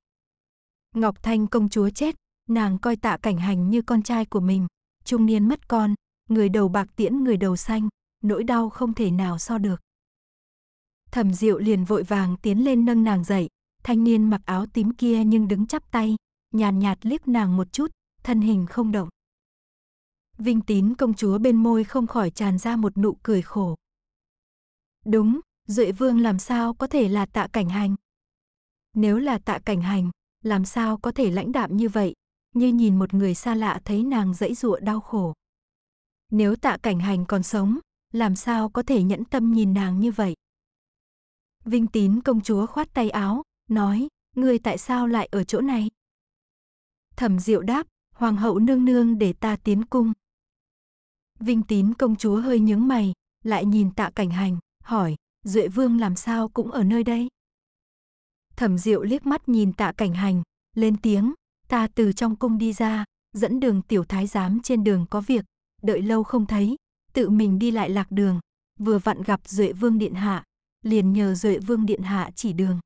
Speaker 1: Ngọc Thanh công chúa chết, nàng coi Tạ Cảnh Hành như con trai của mình, trung niên mất con, người đầu bạc tiễn người đầu xanh, nỗi đau không thể nào so được. Thẩm Diệu liền vội vàng tiến lên nâng nàng dậy, thanh niên mặc áo tím kia nhưng đứng chắp tay, nhàn nhạt, nhạt liếc nàng một chút, thân hình không động. Vinh tín công chúa bên môi không khỏi tràn ra một nụ cười khổ. Đúng, Duệ Vương làm sao có thể là tạ cảnh hành? Nếu là tạ cảnh hành, làm sao có thể lãnh đạm như vậy, như nhìn một người xa lạ thấy nàng dẫy dụa đau khổ. Nếu tạ cảnh hành còn sống, làm sao có thể nhẫn tâm nhìn nàng như vậy? Vinh tín công chúa khoát tay áo, nói, ngươi tại sao lại ở chỗ này? Thẩm diệu đáp, hoàng hậu nương nương để ta tiến cung. Vinh tín công chúa hơi nhướng mày, lại nhìn tạ cảnh hành, hỏi, Duệ Vương làm sao cũng ở nơi đây? Thẩm Diệu liếc mắt nhìn Tạ Cảnh Hành, lên tiếng, Ta từ trong cung đi ra, dẫn đường tiểu thái giám trên đường có việc, đợi lâu không thấy, tự mình đi lại lạc đường, vừa vặn gặp Duệ Vương Điện Hạ, liền nhờ Duệ Vương Điện Hạ chỉ đường.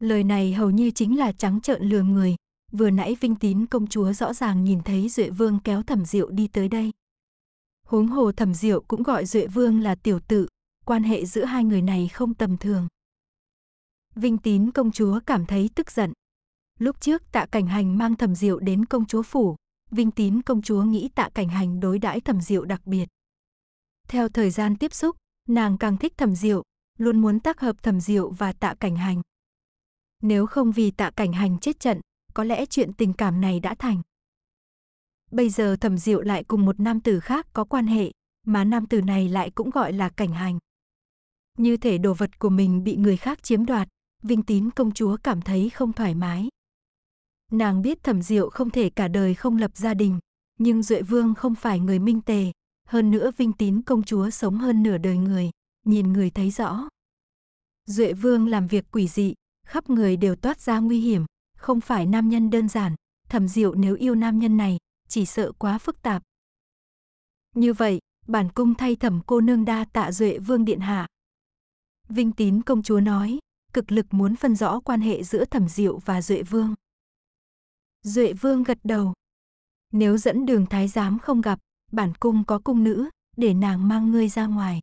Speaker 1: Lời này hầu như chính là trắng trợn lừa người, vừa nãy Vinh Tín công chúa rõ ràng nhìn thấy Duệ Vương kéo Thẩm Diệu đi tới đây. Huống hồ Thẩm Diệu cũng gọi Duệ Vương là tiểu tự, quan hệ giữa hai người này không tầm thường. Vinh Tín công chúa cảm thấy tức giận, Lúc trước tạ cảnh hành mang thẩm diệu đến công chúa phủ, Vinh Tín công chúa nghĩ tạ cảnh hành đối đãi thẩm diệu đặc biệt. Theo thời gian tiếp xúc, nàng càng thích thẩm diệu, luôn muốn tác hợp thẩm diệu và tạ cảnh hành. Nếu không vì tạ cảnh hành chết trận, có lẽ chuyện tình cảm này đã thành. Bây giờ thẩm diệu lại cùng một nam tử khác có quan hệ, mà nam tử này lại cũng gọi là cảnh hành. Như thể đồ vật của mình bị người khác chiếm đoạt, Vinh Tín công chúa cảm thấy không thoải mái. Nàng biết thẩm diệu không thể cả đời không lập gia đình, nhưng Duệ Vương không phải người minh tề, hơn nữa vinh tín công chúa sống hơn nửa đời người, nhìn người thấy rõ. Duệ Vương làm việc quỷ dị, khắp người đều toát ra nguy hiểm, không phải nam nhân đơn giản, thẩm diệu nếu yêu nam nhân này, chỉ sợ quá phức tạp. Như vậy, bản cung thay thẩm cô nương đa tạ Duệ Vương Điện Hạ. Vinh tín công chúa nói, cực lực muốn phân rõ quan hệ giữa thẩm diệu và Duệ Vương. Duệ Vương gật đầu. Nếu dẫn đường thái giám không gặp, bản cung có cung nữ, để nàng mang ngươi ra ngoài.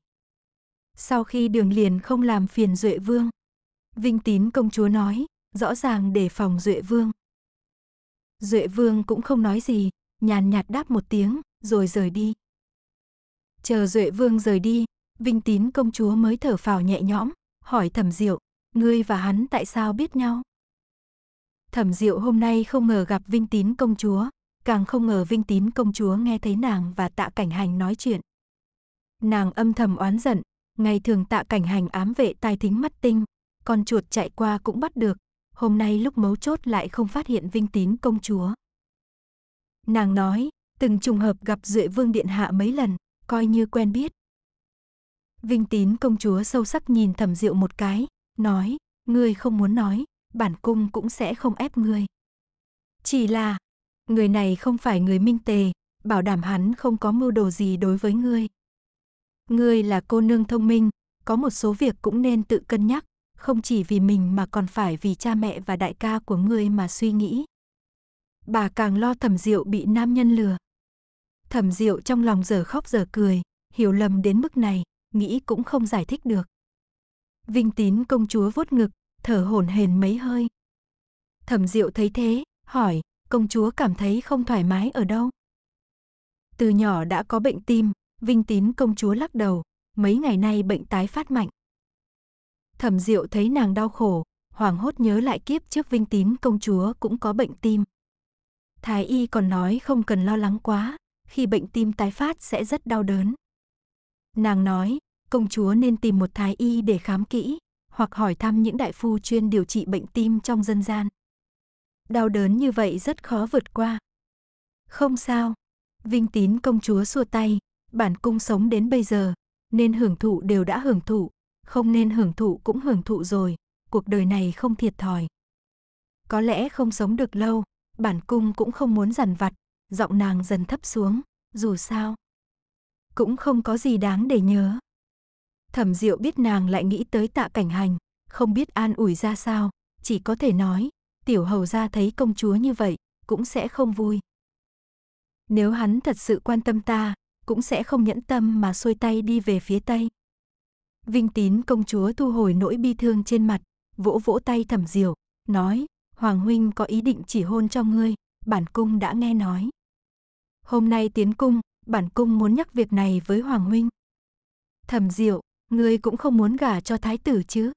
Speaker 1: Sau khi đường liền không làm phiền Duệ Vương. Vinh tín công chúa nói, rõ ràng để phòng Duệ Vương. Duệ Vương cũng không nói gì, nhàn nhạt đáp một tiếng, rồi rời đi. Chờ Duệ Vương rời đi, Vinh tín công chúa mới thở phào nhẹ nhõm, hỏi thẩm diệu, ngươi và hắn tại sao biết nhau? Thẩm Diệu hôm nay không ngờ gặp Vinh Tín công chúa, càng không ngờ Vinh Tín công chúa nghe thấy nàng và Tạ Cảnh Hành nói chuyện. Nàng âm thầm oán giận, ngày thường Tạ Cảnh Hành ám vệ tai thính mắt tinh, con chuột chạy qua cũng bắt được, hôm nay lúc mấu chốt lại không phát hiện Vinh Tín công chúa. Nàng nói, từng trùng hợp gặp Duệ Vương điện hạ mấy lần, coi như quen biết. Vinh Tín công chúa sâu sắc nhìn Thẩm Diệu một cái, nói, ngươi không muốn nói, bản cung cũng sẽ không ép ngươi. Chỉ là, người này không phải người minh tề, bảo đảm hắn không có mưu đồ gì đối với ngươi. Ngươi là cô nương thông minh, có một số việc cũng nên tự cân nhắc, không chỉ vì mình mà còn phải vì cha mẹ và đại ca của ngươi mà suy nghĩ. Bà càng lo thẩm diệu bị nam nhân lừa. Thẩm diệu trong lòng giờ khóc giờ cười, hiểu lầm đến mức này, nghĩ cũng không giải thích được. Vinh tín công chúa vuốt ngực, thở hổn hển mấy hơi. Thẩm Diệu thấy thế, hỏi, công chúa cảm thấy không thoải mái ở đâu? Từ nhỏ đã có bệnh tim, Vinh Tín công chúa lắc đầu, mấy ngày nay bệnh tái phát mạnh. Thẩm Diệu thấy nàng đau khổ, hoảng hốt nhớ lại kiếp trước Vinh Tín công chúa cũng có bệnh tim. Thái y còn nói không cần lo lắng quá, khi bệnh tim tái phát sẽ rất đau đớn. Nàng nói, công chúa nên tìm một thái y để khám kỹ hoặc hỏi thăm những đại phu chuyên điều trị bệnh tim trong dân gian. Đau đớn như vậy rất khó vượt qua. Không sao. Vinh tín công chúa xua tay, bản cung sống đến bây giờ, nên hưởng thụ đều đã hưởng thụ, không nên hưởng thụ cũng hưởng thụ rồi, cuộc đời này không thiệt thòi. Có lẽ không sống được lâu, bản cung cũng không muốn dằn vặt, giọng nàng dần thấp xuống, dù sao. Cũng không có gì đáng để nhớ. Thẩm Diệu biết nàng lại nghĩ tới tạ cảnh hành, không biết an ủi ra sao, chỉ có thể nói, tiểu hầu ra thấy công chúa như vậy, cũng sẽ không vui. Nếu hắn thật sự quan tâm ta, cũng sẽ không nhẫn tâm mà xuôi tay đi về phía Tây. Vinh tín công chúa thu hồi nỗi bi thương trên mặt, vỗ vỗ tay thẩm Diệu, nói, Hoàng Huynh có ý định chỉ hôn cho ngươi, bản cung đã nghe nói. Hôm nay tiến cung, bản cung muốn nhắc việc này với Hoàng Huynh. Thẩm diệu, ngươi cũng không muốn gả cho thái tử chứ.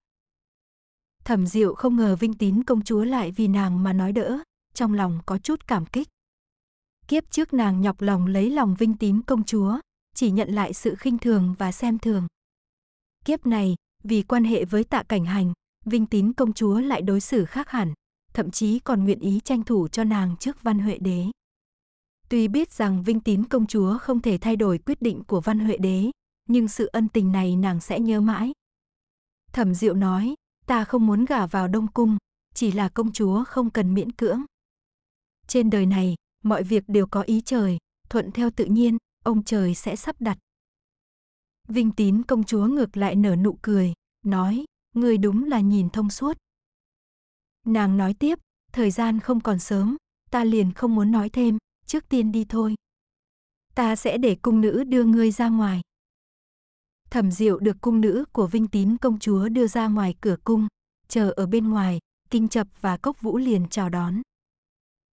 Speaker 1: Thẩm Diệu không ngờ Vinh Tín công chúa lại vì nàng mà nói đỡ, trong lòng có chút cảm kích. Kiếp trước nàng nhọc lòng lấy lòng Vinh Tín công chúa, chỉ nhận lại sự khinh thường và xem thường. Kiếp này, vì quan hệ với tạ cảnh hành, Vinh Tín công chúa lại đối xử khác hẳn, thậm chí còn nguyện ý tranh thủ cho nàng trước Văn Huệ đế. Tuy biết rằng Vinh Tín công chúa không thể thay đổi quyết định của Văn Huệ đế, nhưng sự ân tình này nàng sẽ nhớ mãi. Thẩm Diệu nói, ta không muốn gả vào Đông Cung, chỉ là công chúa không cần miễn cưỡng. Trên đời này, mọi việc đều có ý trời, thuận theo tự nhiên, ông trời sẽ sắp đặt. Vinh tín công chúa ngược lại nở nụ cười, nói, người đúng là nhìn thông suốt. Nàng nói tiếp, thời gian không còn sớm, ta liền không muốn nói thêm, trước tiên đi thôi. Ta sẽ để cung nữ đưa ngươi ra ngoài. Thẩm Diệu được cung nữ của Vinh Tín công chúa đưa ra ngoài cửa cung, chờ ở bên ngoài, Kinh Chập và Cốc Vũ liền chào đón.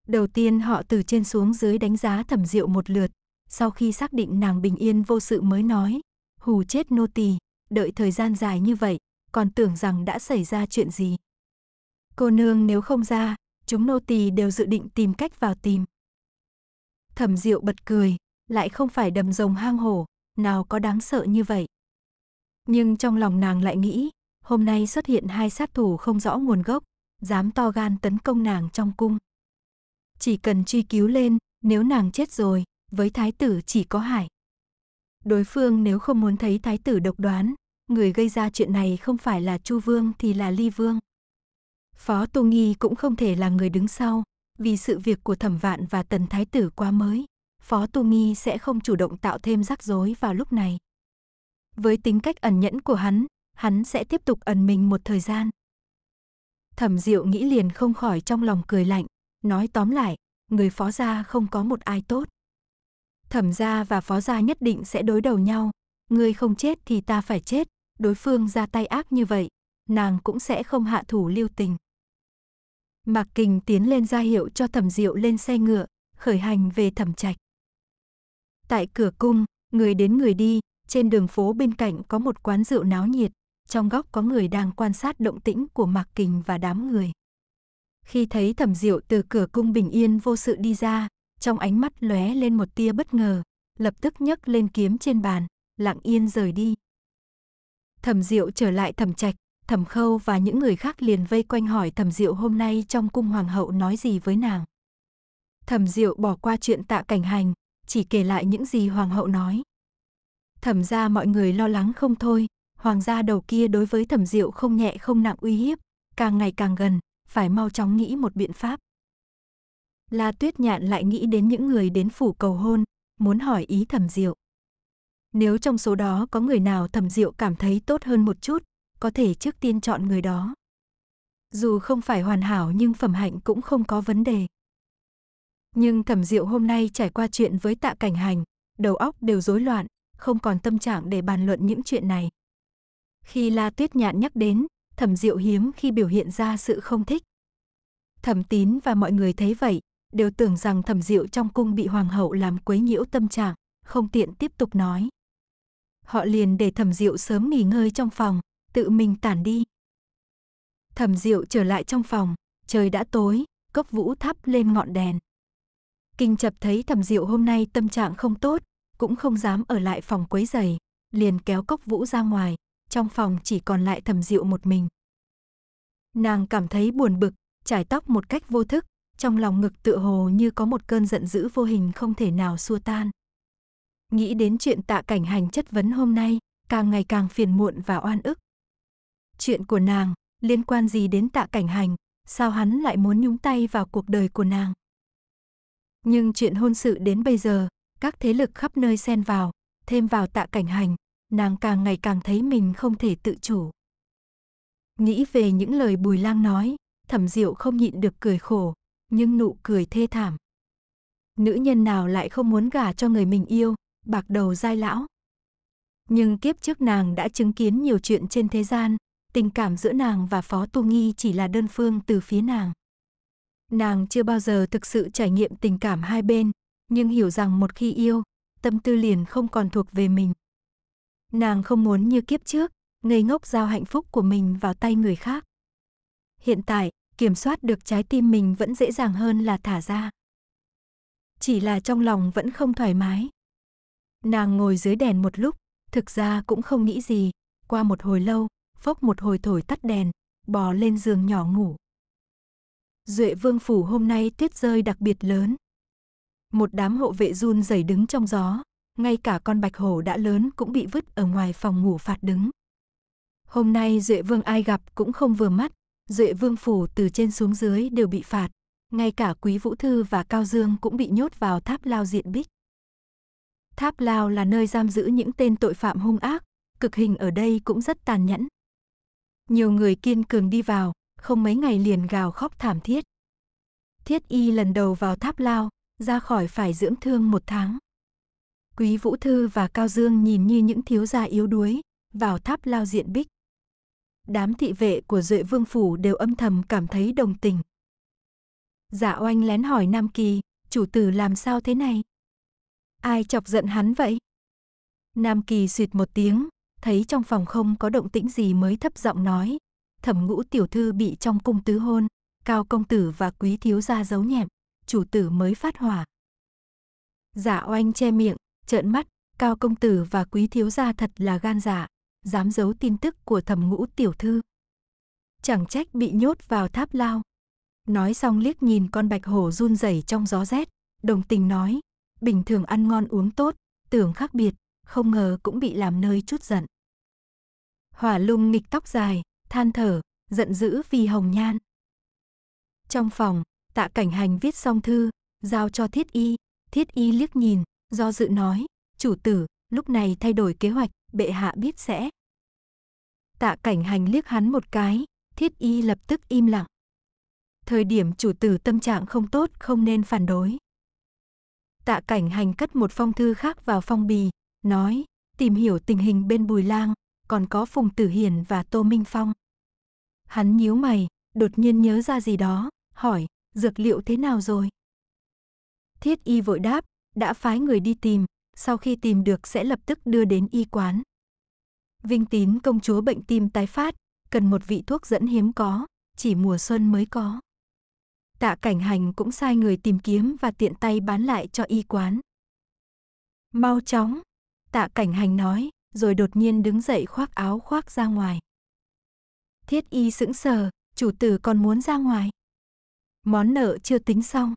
Speaker 1: Đầu tiên họ từ trên xuống dưới đánh giá Thẩm Diệu một lượt, sau khi xác định nàng bình yên vô sự mới nói, hù chết nô tỳ, đợi thời gian dài như vậy, còn tưởng rằng đã xảy ra chuyện gì. Cô nương nếu không ra, chúng nô tỳ đều dự định tìm cách vào tìm. Thẩm Diệu bật cười, lại không phải đầm rồng hang hổ, nào có đáng sợ như vậy. Nhưng trong lòng nàng lại nghĩ, hôm nay xuất hiện hai sát thủ không rõ nguồn gốc, dám to gan tấn công nàng trong cung. Chỉ cần truy cứu lên, nếu nàng chết rồi, với thái tử chỉ có hải. Đối phương nếu không muốn thấy thái tử độc đoán, người gây ra chuyện này không phải là Chu Vương thì là Ly Vương. Phó tu Nghi cũng không thể là người đứng sau, vì sự việc của Thẩm Vạn và Tần Thái tử quá mới, Phó tu Nghi sẽ không chủ động tạo thêm rắc rối vào lúc này. Với tính cách ẩn nhẫn của hắn, hắn sẽ tiếp tục ẩn mình một thời gian. Thẩm Diệu nghĩ liền không khỏi trong lòng cười lạnh, nói tóm lại, người phó gia không có một ai tốt. Thẩm gia và phó gia nhất định sẽ đối đầu nhau, ngươi không chết thì ta phải chết, đối phương ra tay ác như vậy, nàng cũng sẽ không hạ thủ lưu tình. Mạc Kình tiến lên ra hiệu cho Thẩm Diệu lên xe ngựa, khởi hành về Thẩm Trạch. Tại cửa cung, người đến người đi, trên đường phố bên cạnh có một quán rượu náo nhiệt, trong góc có người đang quan sát động tĩnh của Mạc Kình và đám người. Khi thấy Thẩm Diệu từ cửa cung bình yên vô sự đi ra, trong ánh mắt lóe lên một tia bất ngờ, lập tức nhấc lên kiếm trên bàn, lặng yên rời đi. Thẩm Diệu trở lại Thẩm Trạch, Thẩm Khâu và những người khác liền vây quanh hỏi Thẩm Diệu hôm nay trong cung hoàng hậu nói gì với nàng. Thẩm Diệu bỏ qua chuyện tạ cảnh hành, chỉ kể lại những gì hoàng hậu nói. Thẩm ra mọi người lo lắng không thôi, hoàng gia đầu kia đối với thẩm diệu không nhẹ không nặng uy hiếp, càng ngày càng gần, phải mau chóng nghĩ một biện pháp. La Tuyết Nhạn lại nghĩ đến những người đến phủ cầu hôn, muốn hỏi ý thẩm diệu. Nếu trong số đó có người nào thẩm diệu cảm thấy tốt hơn một chút, có thể trước tiên chọn người đó. Dù không phải hoàn hảo nhưng phẩm hạnh cũng không có vấn đề. Nhưng thẩm diệu hôm nay trải qua chuyện với tạ cảnh hành, đầu óc đều rối loạn, không còn tâm trạng để bàn luận những chuyện này. Khi La Tuyết Nhạn nhắc đến, Thẩm Diệu hiếm khi biểu hiện ra sự không thích. Thẩm Tín và mọi người thấy vậy, đều tưởng rằng Thẩm Diệu trong cung bị hoàng hậu làm quấy nhiễu tâm trạng, không tiện tiếp tục nói. Họ liền để Thẩm Diệu sớm nghỉ ngơi trong phòng, tự mình tản đi. Thẩm Diệu trở lại trong phòng, trời đã tối, Cốc Vũ thắp lên ngọn đèn. Kinh Chập thấy Thẩm Diệu hôm nay tâm trạng không tốt, cũng không dám ở lại phòng quấy giày, liền kéo cốc vũ ra ngoài, trong phòng chỉ còn lại thầm diệu một mình. Nàng cảm thấy buồn bực, trải tóc một cách vô thức, trong lòng ngực tựa hồ như có một cơn giận dữ vô hình không thể nào xua tan. Nghĩ đến chuyện tạ cảnh hành chất vấn hôm nay, càng ngày càng phiền muộn và oan ức. Chuyện của nàng, liên quan gì đến tạ cảnh hành, sao hắn lại muốn nhúng tay vào cuộc đời của nàng? Nhưng chuyện hôn sự đến bây giờ, các thế lực khắp nơi xen vào, thêm vào tạ cảnh hành, nàng càng ngày càng thấy mình không thể tự chủ. Nghĩ về những lời Bùi Lang nói, Thẩm Diệu không nhịn được cười khổ, nhưng nụ cười thê thảm. Nữ nhân nào lại không muốn gả cho người mình yêu, bạc đầu dai lão. Nhưng kiếp trước nàng đã chứng kiến nhiều chuyện trên thế gian, tình cảm giữa nàng và Phó Tu Nghi chỉ là đơn phương từ phía nàng. Nàng chưa bao giờ thực sự trải nghiệm tình cảm hai bên, nhưng hiểu rằng một khi yêu, tâm tư liền không còn thuộc về mình. Nàng không muốn như kiếp trước, ngây ngốc giao hạnh phúc của mình vào tay người khác. Hiện tại, kiểm soát được trái tim mình vẫn dễ dàng hơn là thả ra. Chỉ là trong lòng vẫn không thoải mái. Nàng ngồi dưới đèn một lúc, thực ra cũng không nghĩ gì, qua một hồi lâu, phốc một hồi thổi tắt đèn, bò lên giường nhỏ ngủ. Duệ Vương phủ hôm nay tuyết rơi đặc biệt lớn. Một đám hộ vệ run rẩy đứng trong gió, ngay cả con bạch hổ đã lớn cũng bị vứt ở ngoài phòng ngủ phạt đứng. Hôm nay Duệ Vương ai gặp cũng không vừa mắt, Duệ Vương phủ từ trên xuống dưới đều bị phạt, ngay cả Quý Vũ Thư và Cao Dương cũng bị nhốt vào tháp lao diện bích. Tháp lao là nơi giam giữ những tên tội phạm hung ác, cực hình ở đây cũng rất tàn nhẫn. Nhiều người kiên cường đi vào, không mấy ngày liền gào khóc thảm thiết. Thiết y lần đầu vào tháp lao, ra khỏi phải dưỡng thương một tháng. Quý Vũ Thư và Cao Dương nhìn như những thiếu gia yếu đuối, vào tháp lao diện bích. Đám thị vệ của Duệ Vương Phủ đều âm thầm cảm thấy đồng tình. Dạ oanh lén hỏi Nam Kỳ, chủ tử làm sao thế này? Ai chọc giận hắn vậy? Nam Kỳ suyệt một tiếng, thấy trong phòng không có động tĩnh gì mới thấp giọng nói. Thẩm ngũ tiểu thư bị trong cung tứ hôn, cao công tử và quý thiếu gia giấu nhẹm chủ tử mới phát hỏa. Giả oanh che miệng, trợn mắt, cao công tử và quý thiếu gia thật là gan dạ, dám giấu tin tức của thẩm ngũ tiểu thư. Chẳng trách bị nhốt vào tháp lao. Nói xong liếc nhìn con bạch hổ run rẩy trong gió rét, đồng tình nói, bình thường ăn ngon uống tốt, tưởng khác biệt, không ngờ cũng bị làm nơi chút giận. Hỏa lung nghịch tóc dài, than thở, giận dữ vì hồng nhan. Trong phòng, Tạ cảnh hành viết xong thư, giao cho thiết y, thiết y liếc nhìn, do dự nói, chủ tử, lúc này thay đổi kế hoạch, bệ hạ biết sẽ. Tạ cảnh hành liếc hắn một cái, thiết y lập tức im lặng. Thời điểm chủ tử tâm trạng không tốt không nên phản đối. Tạ cảnh hành cất một phong thư khác vào phong bì, nói, tìm hiểu tình hình bên Bùi Lang, còn có Phùng Tử Hiền và Tô Minh Phong. Hắn nhíu mày, đột nhiên nhớ ra gì đó, hỏi, dược liệu thế nào rồi? Thiết y vội đáp, đã phái người đi tìm, sau khi tìm được sẽ lập tức đưa đến y quán. Vinh tín công chúa bệnh tim tái phát, cần một vị thuốc dẫn hiếm có, chỉ mùa xuân mới có. Tạ cảnh hành cũng sai người tìm kiếm và tiện tay bán lại cho y quán. Mau chóng, tạ cảnh hành nói, rồi đột nhiên đứng dậy khoác áo khoác ra ngoài. Thiết y sững sờ, chủ tử còn muốn ra ngoài. Món nợ chưa tính xong.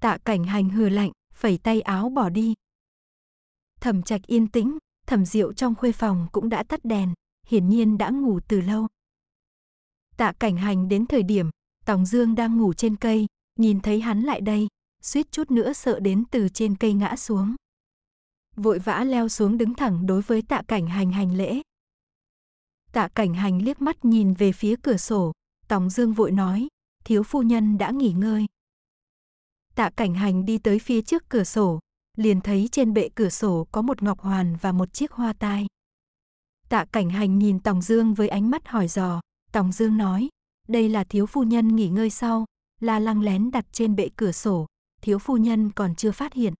Speaker 1: Tạ cảnh hành hừ lạnh, phẩy tay áo bỏ đi. Thẩm trạch yên tĩnh, thẩm rượu trong khuê phòng cũng đã tắt đèn, hiển nhiên đã ngủ từ lâu. Tạ cảnh hành đến thời điểm, Tòng Dương đang ngủ trên cây, nhìn thấy hắn lại đây, suýt chút nữa sợ đến từ trên cây ngã xuống. Vội vã leo xuống đứng thẳng đối với tạ cảnh hành hành lễ. Tạ cảnh hành liếc mắt nhìn về phía cửa sổ, Tòng Dương vội nói, thiếu phu nhân đã nghỉ ngơi. Tạ cảnh hành đi tới phía trước cửa sổ, liền thấy trên bệ cửa sổ có một ngọc hoàn và một chiếc hoa tai. Tạ cảnh hành nhìn Tòng Dương với ánh mắt hỏi dò, Tòng Dương nói, đây là thiếu phu nhân nghỉ ngơi sau, là lăng lén đặt trên bệ cửa sổ, thiếu phu nhân còn chưa phát hiện.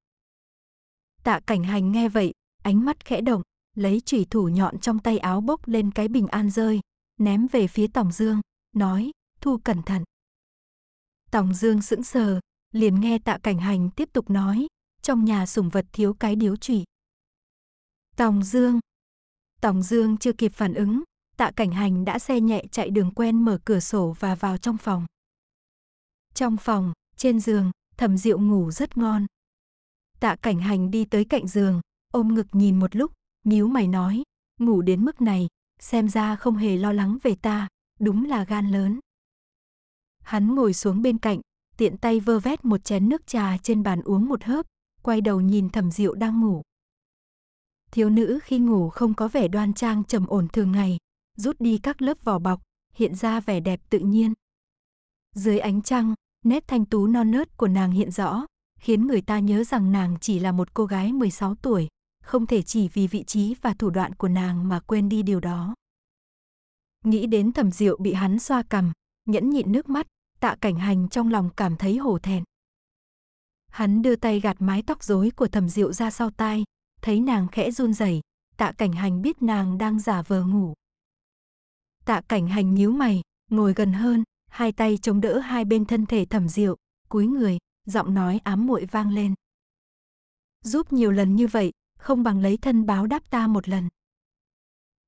Speaker 1: Tạ cảnh hành nghe vậy, ánh mắt khẽ động, lấy chủy thủ nhọn trong tay áo bốc lên cái bình an rơi, ném về phía Tòng Dương, nói, thu cẩn thận. Tòng Dương sững sờ, liền nghe tạ cảnh hành tiếp tục nói, trong nhà sủng vật thiếu cái điếu chủy. Tòng Dương Tòng Dương chưa kịp phản ứng, tạ cảnh hành đã xe nhẹ chạy đường quen mở cửa sổ và vào trong phòng. Trong phòng, trên giường, thẩm diệu ngủ rất ngon. Tạ cảnh hành đi tới cạnh giường, ôm ngực nhìn một lúc, nhíu mày nói, ngủ đến mức này, xem ra không hề lo lắng về ta, đúng là gan lớn. Hắn ngồi xuống bên cạnh, tiện tay vơ vét một chén nước trà trên bàn uống một hớp, quay đầu nhìn thẩm diệu đang ngủ. Thiếu nữ khi ngủ không có vẻ đoan trang trầm ổn thường ngày, rút đi các lớp vỏ bọc, hiện ra vẻ đẹp tự nhiên. Dưới ánh trăng, nét thanh tú non nớt của nàng hiện rõ, khiến người ta nhớ rằng nàng chỉ là một cô gái 16 tuổi, không thể chỉ vì vị trí và thủ đoạn của nàng mà quên đi điều đó. Nghĩ đến thẩm diệu bị hắn xoa cầm, nhẫn nhịn nước mắt, tạ cảnh hành trong lòng cảm thấy hổ thẹn. Hắn đưa tay gạt mái tóc rối của Thẩm diệu ra sau tai, thấy nàng khẽ run rẩy, tạ cảnh hành biết nàng đang giả vờ ngủ. Tạ cảnh hành nhíu mày, ngồi gần hơn, hai tay chống đỡ hai bên thân thể thẩm diệu, cúi người, giọng nói ám muội vang lên. Giúp nhiều lần như vậy, không bằng lấy thân báo đáp ta một lần.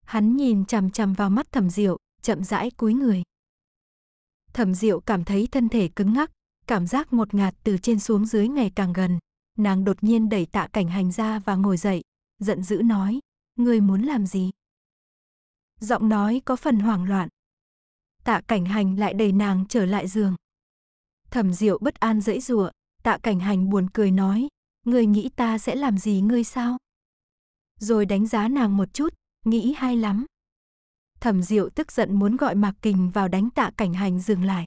Speaker 1: Hắn nhìn chằm chằm vào mắt thẩm diệu, chậm rãi cúi người. Thẩm Diệu cảm thấy thân thể cứng ngắc, cảm giác ngột ngạt từ trên xuống dưới ngày càng gần. Nàng đột nhiên đẩy tạ cảnh hành ra và ngồi dậy, giận dữ nói, ngươi muốn làm gì? Giọng nói có phần hoảng loạn. Tạ cảnh hành lại đẩy nàng trở lại giường. Thẩm Diệu bất an dãy rủa, tạ cảnh hành buồn cười nói, ngươi nghĩ ta sẽ làm gì ngươi sao? Rồi đánh giá nàng một chút, nghĩ hay lắm thẩm diệu tức giận muốn gọi mạc kình vào đánh tạ cảnh hành dừng lại.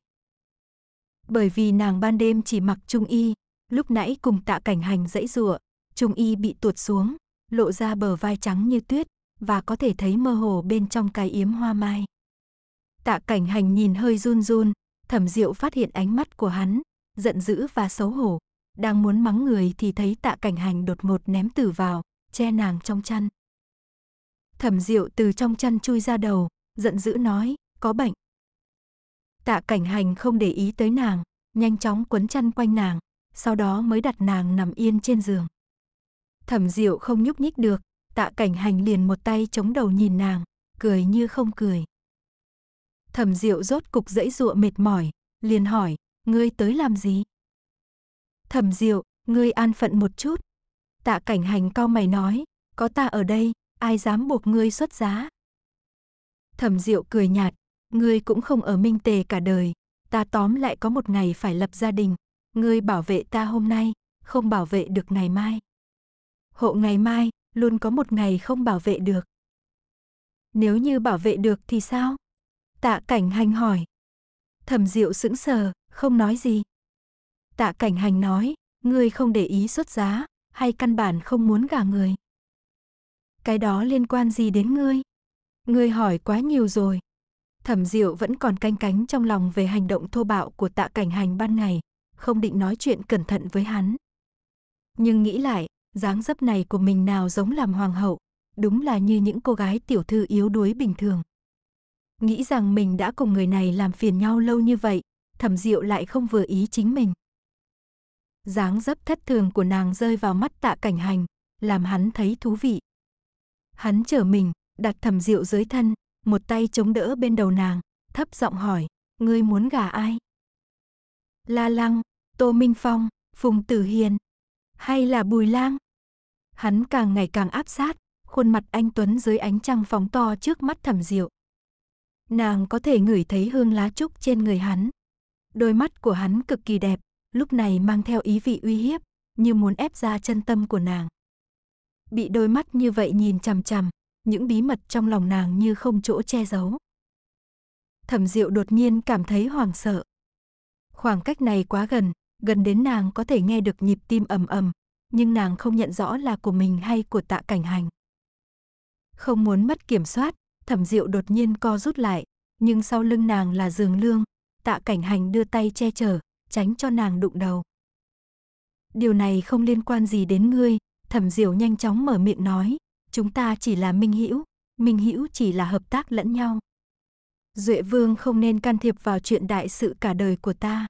Speaker 1: Bởi vì nàng ban đêm chỉ mặc trung y, lúc nãy cùng tạ cảnh hành dãy rùa, trung y bị tuột xuống, lộ ra bờ vai trắng như tuyết, và có thể thấy mơ hồ bên trong cái yếm hoa mai. Tạ cảnh hành nhìn hơi run run, thẩm diệu phát hiện ánh mắt của hắn, giận dữ và xấu hổ. Đang muốn mắng người thì thấy tạ cảnh hành đột ngột ném tử vào, che nàng trong chăn. Thẩm Diệu từ trong chăn chui ra đầu, giận dữ nói, có bệnh. Tạ cảnh hành không để ý tới nàng, nhanh chóng quấn chăn quanh nàng, sau đó mới đặt nàng nằm yên trên giường. Thẩm Diệu không nhúc nhích được, tạ cảnh hành liền một tay chống đầu nhìn nàng, cười như không cười. Thẩm Diệu rốt cục dẫy dụa mệt mỏi, liền hỏi, ngươi tới làm gì? Thẩm Diệu, ngươi an phận một chút. Tạ cảnh hành cao mày nói, có ta ở đây, ai dám buộc ngươi xuất giá. Thẩm Diệu cười nhạt, ngươi cũng không ở Minh Tề cả đời, ta tóm lại có một ngày phải lập gia đình, ngươi bảo vệ ta hôm nay, không bảo vệ được ngày mai. Hộ ngày mai, luôn có một ngày không bảo vệ được. Nếu như bảo vệ được thì sao? Tạ cảnh hành hỏi. Thẩm Diệu sững sờ, không nói gì. Tạ cảnh hành nói, ngươi không để ý xuất giá, hay căn bản không muốn gả người cái đó liên quan gì đến ngươi? Ngươi hỏi quá nhiều rồi. Thẩm Diệu vẫn còn canh cánh trong lòng về hành động thô bạo của tạ cảnh hành ban ngày, không định nói chuyện cẩn thận với hắn. Nhưng nghĩ lại, dáng dấp này của mình nào giống làm hoàng hậu, đúng là như những cô gái tiểu thư yếu đuối bình thường. Nghĩ rằng mình đã cùng người này làm phiền nhau lâu như vậy, thẩm diệu lại không vừa ý chính mình. Dáng dấp thất thường của nàng rơi vào mắt tạ cảnh hành, làm hắn thấy thú vị. Hắn trở mình, đặt thầm rượu dưới thân, một tay chống đỡ bên đầu nàng, thấp giọng hỏi, ngươi muốn gả ai? La Lăng, Tô Minh Phong, Phùng Tử Hiền, hay là Bùi Lang? Hắn càng ngày càng áp sát, khuôn mặt anh Tuấn dưới ánh trăng phóng to trước mắt thẩm diệu. Nàng có thể ngửi thấy hương lá trúc trên người hắn. Đôi mắt của hắn cực kỳ đẹp, lúc này mang theo ý vị uy hiếp, như muốn ép ra chân tâm của nàng bị đôi mắt như vậy nhìn chằm chằm, những bí mật trong lòng nàng như không chỗ che giấu. Thẩm Diệu đột nhiên cảm thấy hoảng sợ. Khoảng cách này quá gần, gần đến nàng có thể nghe được nhịp tim ầm ầm, nhưng nàng không nhận rõ là của mình hay của Tạ Cảnh Hành. Không muốn mất kiểm soát, Thẩm Diệu đột nhiên co rút lại, nhưng sau lưng nàng là dương lương, Tạ Cảnh Hành đưa tay che chở, tránh cho nàng đụng đầu. Điều này không liên quan gì đến ngươi, Thẩm Diều nhanh chóng mở miệng nói, chúng ta chỉ là minh hữu, minh hữu chỉ là hợp tác lẫn nhau. Duệ Vương không nên can thiệp vào chuyện đại sự cả đời của ta.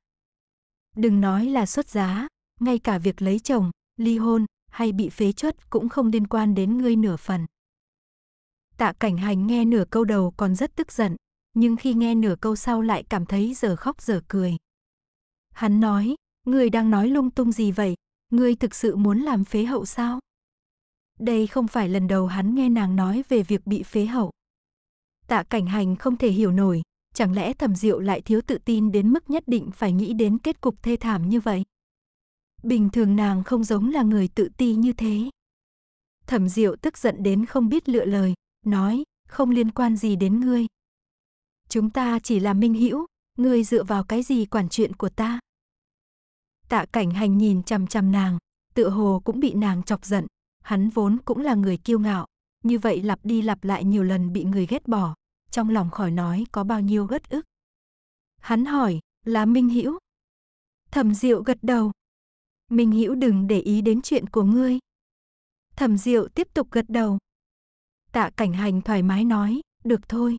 Speaker 1: Đừng nói là xuất giá, ngay cả việc lấy chồng, ly hôn hay bị phế chuất cũng không liên quan đến ngươi nửa phần. Tạ Cảnh Hành nghe nửa câu đầu còn rất tức giận, nhưng khi nghe nửa câu sau lại cảm thấy giờ khóc giờ cười. Hắn nói, ngươi đang nói lung tung gì vậy, Ngươi thực sự muốn làm phế hậu sao? Đây không phải lần đầu hắn nghe nàng nói về việc bị phế hậu. Tạ cảnh hành không thể hiểu nổi, chẳng lẽ thẩm diệu lại thiếu tự tin đến mức nhất định phải nghĩ đến kết cục thê thảm như vậy? Bình thường nàng không giống là người tự ti như thế. Thẩm diệu tức giận đến không biết lựa lời, nói, không liên quan gì đến ngươi. Chúng ta chỉ là minh hữu, ngươi dựa vào cái gì quản chuyện của ta? Tạ cảnh hành nhìn chằm chằm nàng, tựa hồ cũng bị nàng chọc giận. Hắn vốn cũng là người kiêu ngạo, như vậy lặp đi lặp lại nhiều lần bị người ghét bỏ, trong lòng khỏi nói có bao nhiêu uất ức. Hắn hỏi, là Minh Hữu Thẩm Diệu gật đầu. Minh Hữu đừng để ý đến chuyện của ngươi. Thẩm Diệu tiếp tục gật đầu. Tạ Cảnh Hành thoải mái nói, được thôi.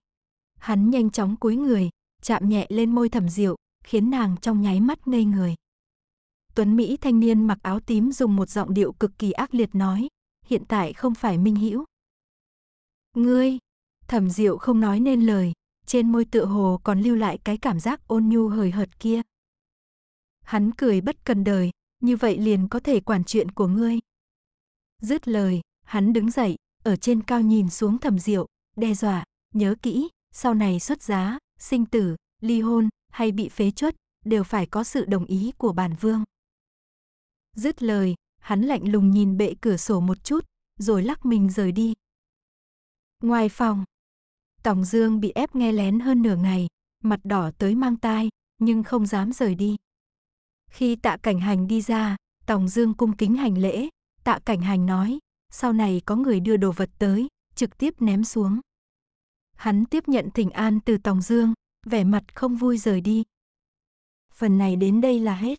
Speaker 1: Hắn nhanh chóng cúi người, chạm nhẹ lên môi Thẩm Diệu, khiến nàng trong nháy mắt ngây người. Tuấn Mỹ thanh niên mặc áo tím dùng một giọng điệu cực kỳ ác liệt nói, hiện tại không phải minh hữu. Ngươi, thẩm diệu không nói nên lời, trên môi tựa hồ còn lưu lại cái cảm giác ôn nhu hời hợt kia. Hắn cười bất cần đời, như vậy liền có thể quản chuyện của ngươi. Dứt lời, hắn đứng dậy, ở trên cao nhìn xuống thẩm diệu, đe dọa, nhớ kỹ, sau này xuất giá, sinh tử, ly hôn hay bị phế chuất đều phải có sự đồng ý của bản vương. Dứt lời, hắn lạnh lùng nhìn bệ cửa sổ một chút, rồi lắc mình rời đi. Ngoài phòng, Tòng Dương bị ép nghe lén hơn nửa ngày, mặt đỏ tới mang tai, nhưng không dám rời đi. Khi tạ cảnh hành đi ra, Tòng Dương cung kính hành lễ, tạ cảnh hành nói, sau này có người đưa đồ vật tới, trực tiếp ném xuống. Hắn tiếp nhận thỉnh an từ Tòng Dương, vẻ mặt không vui rời đi. Phần này đến đây là hết.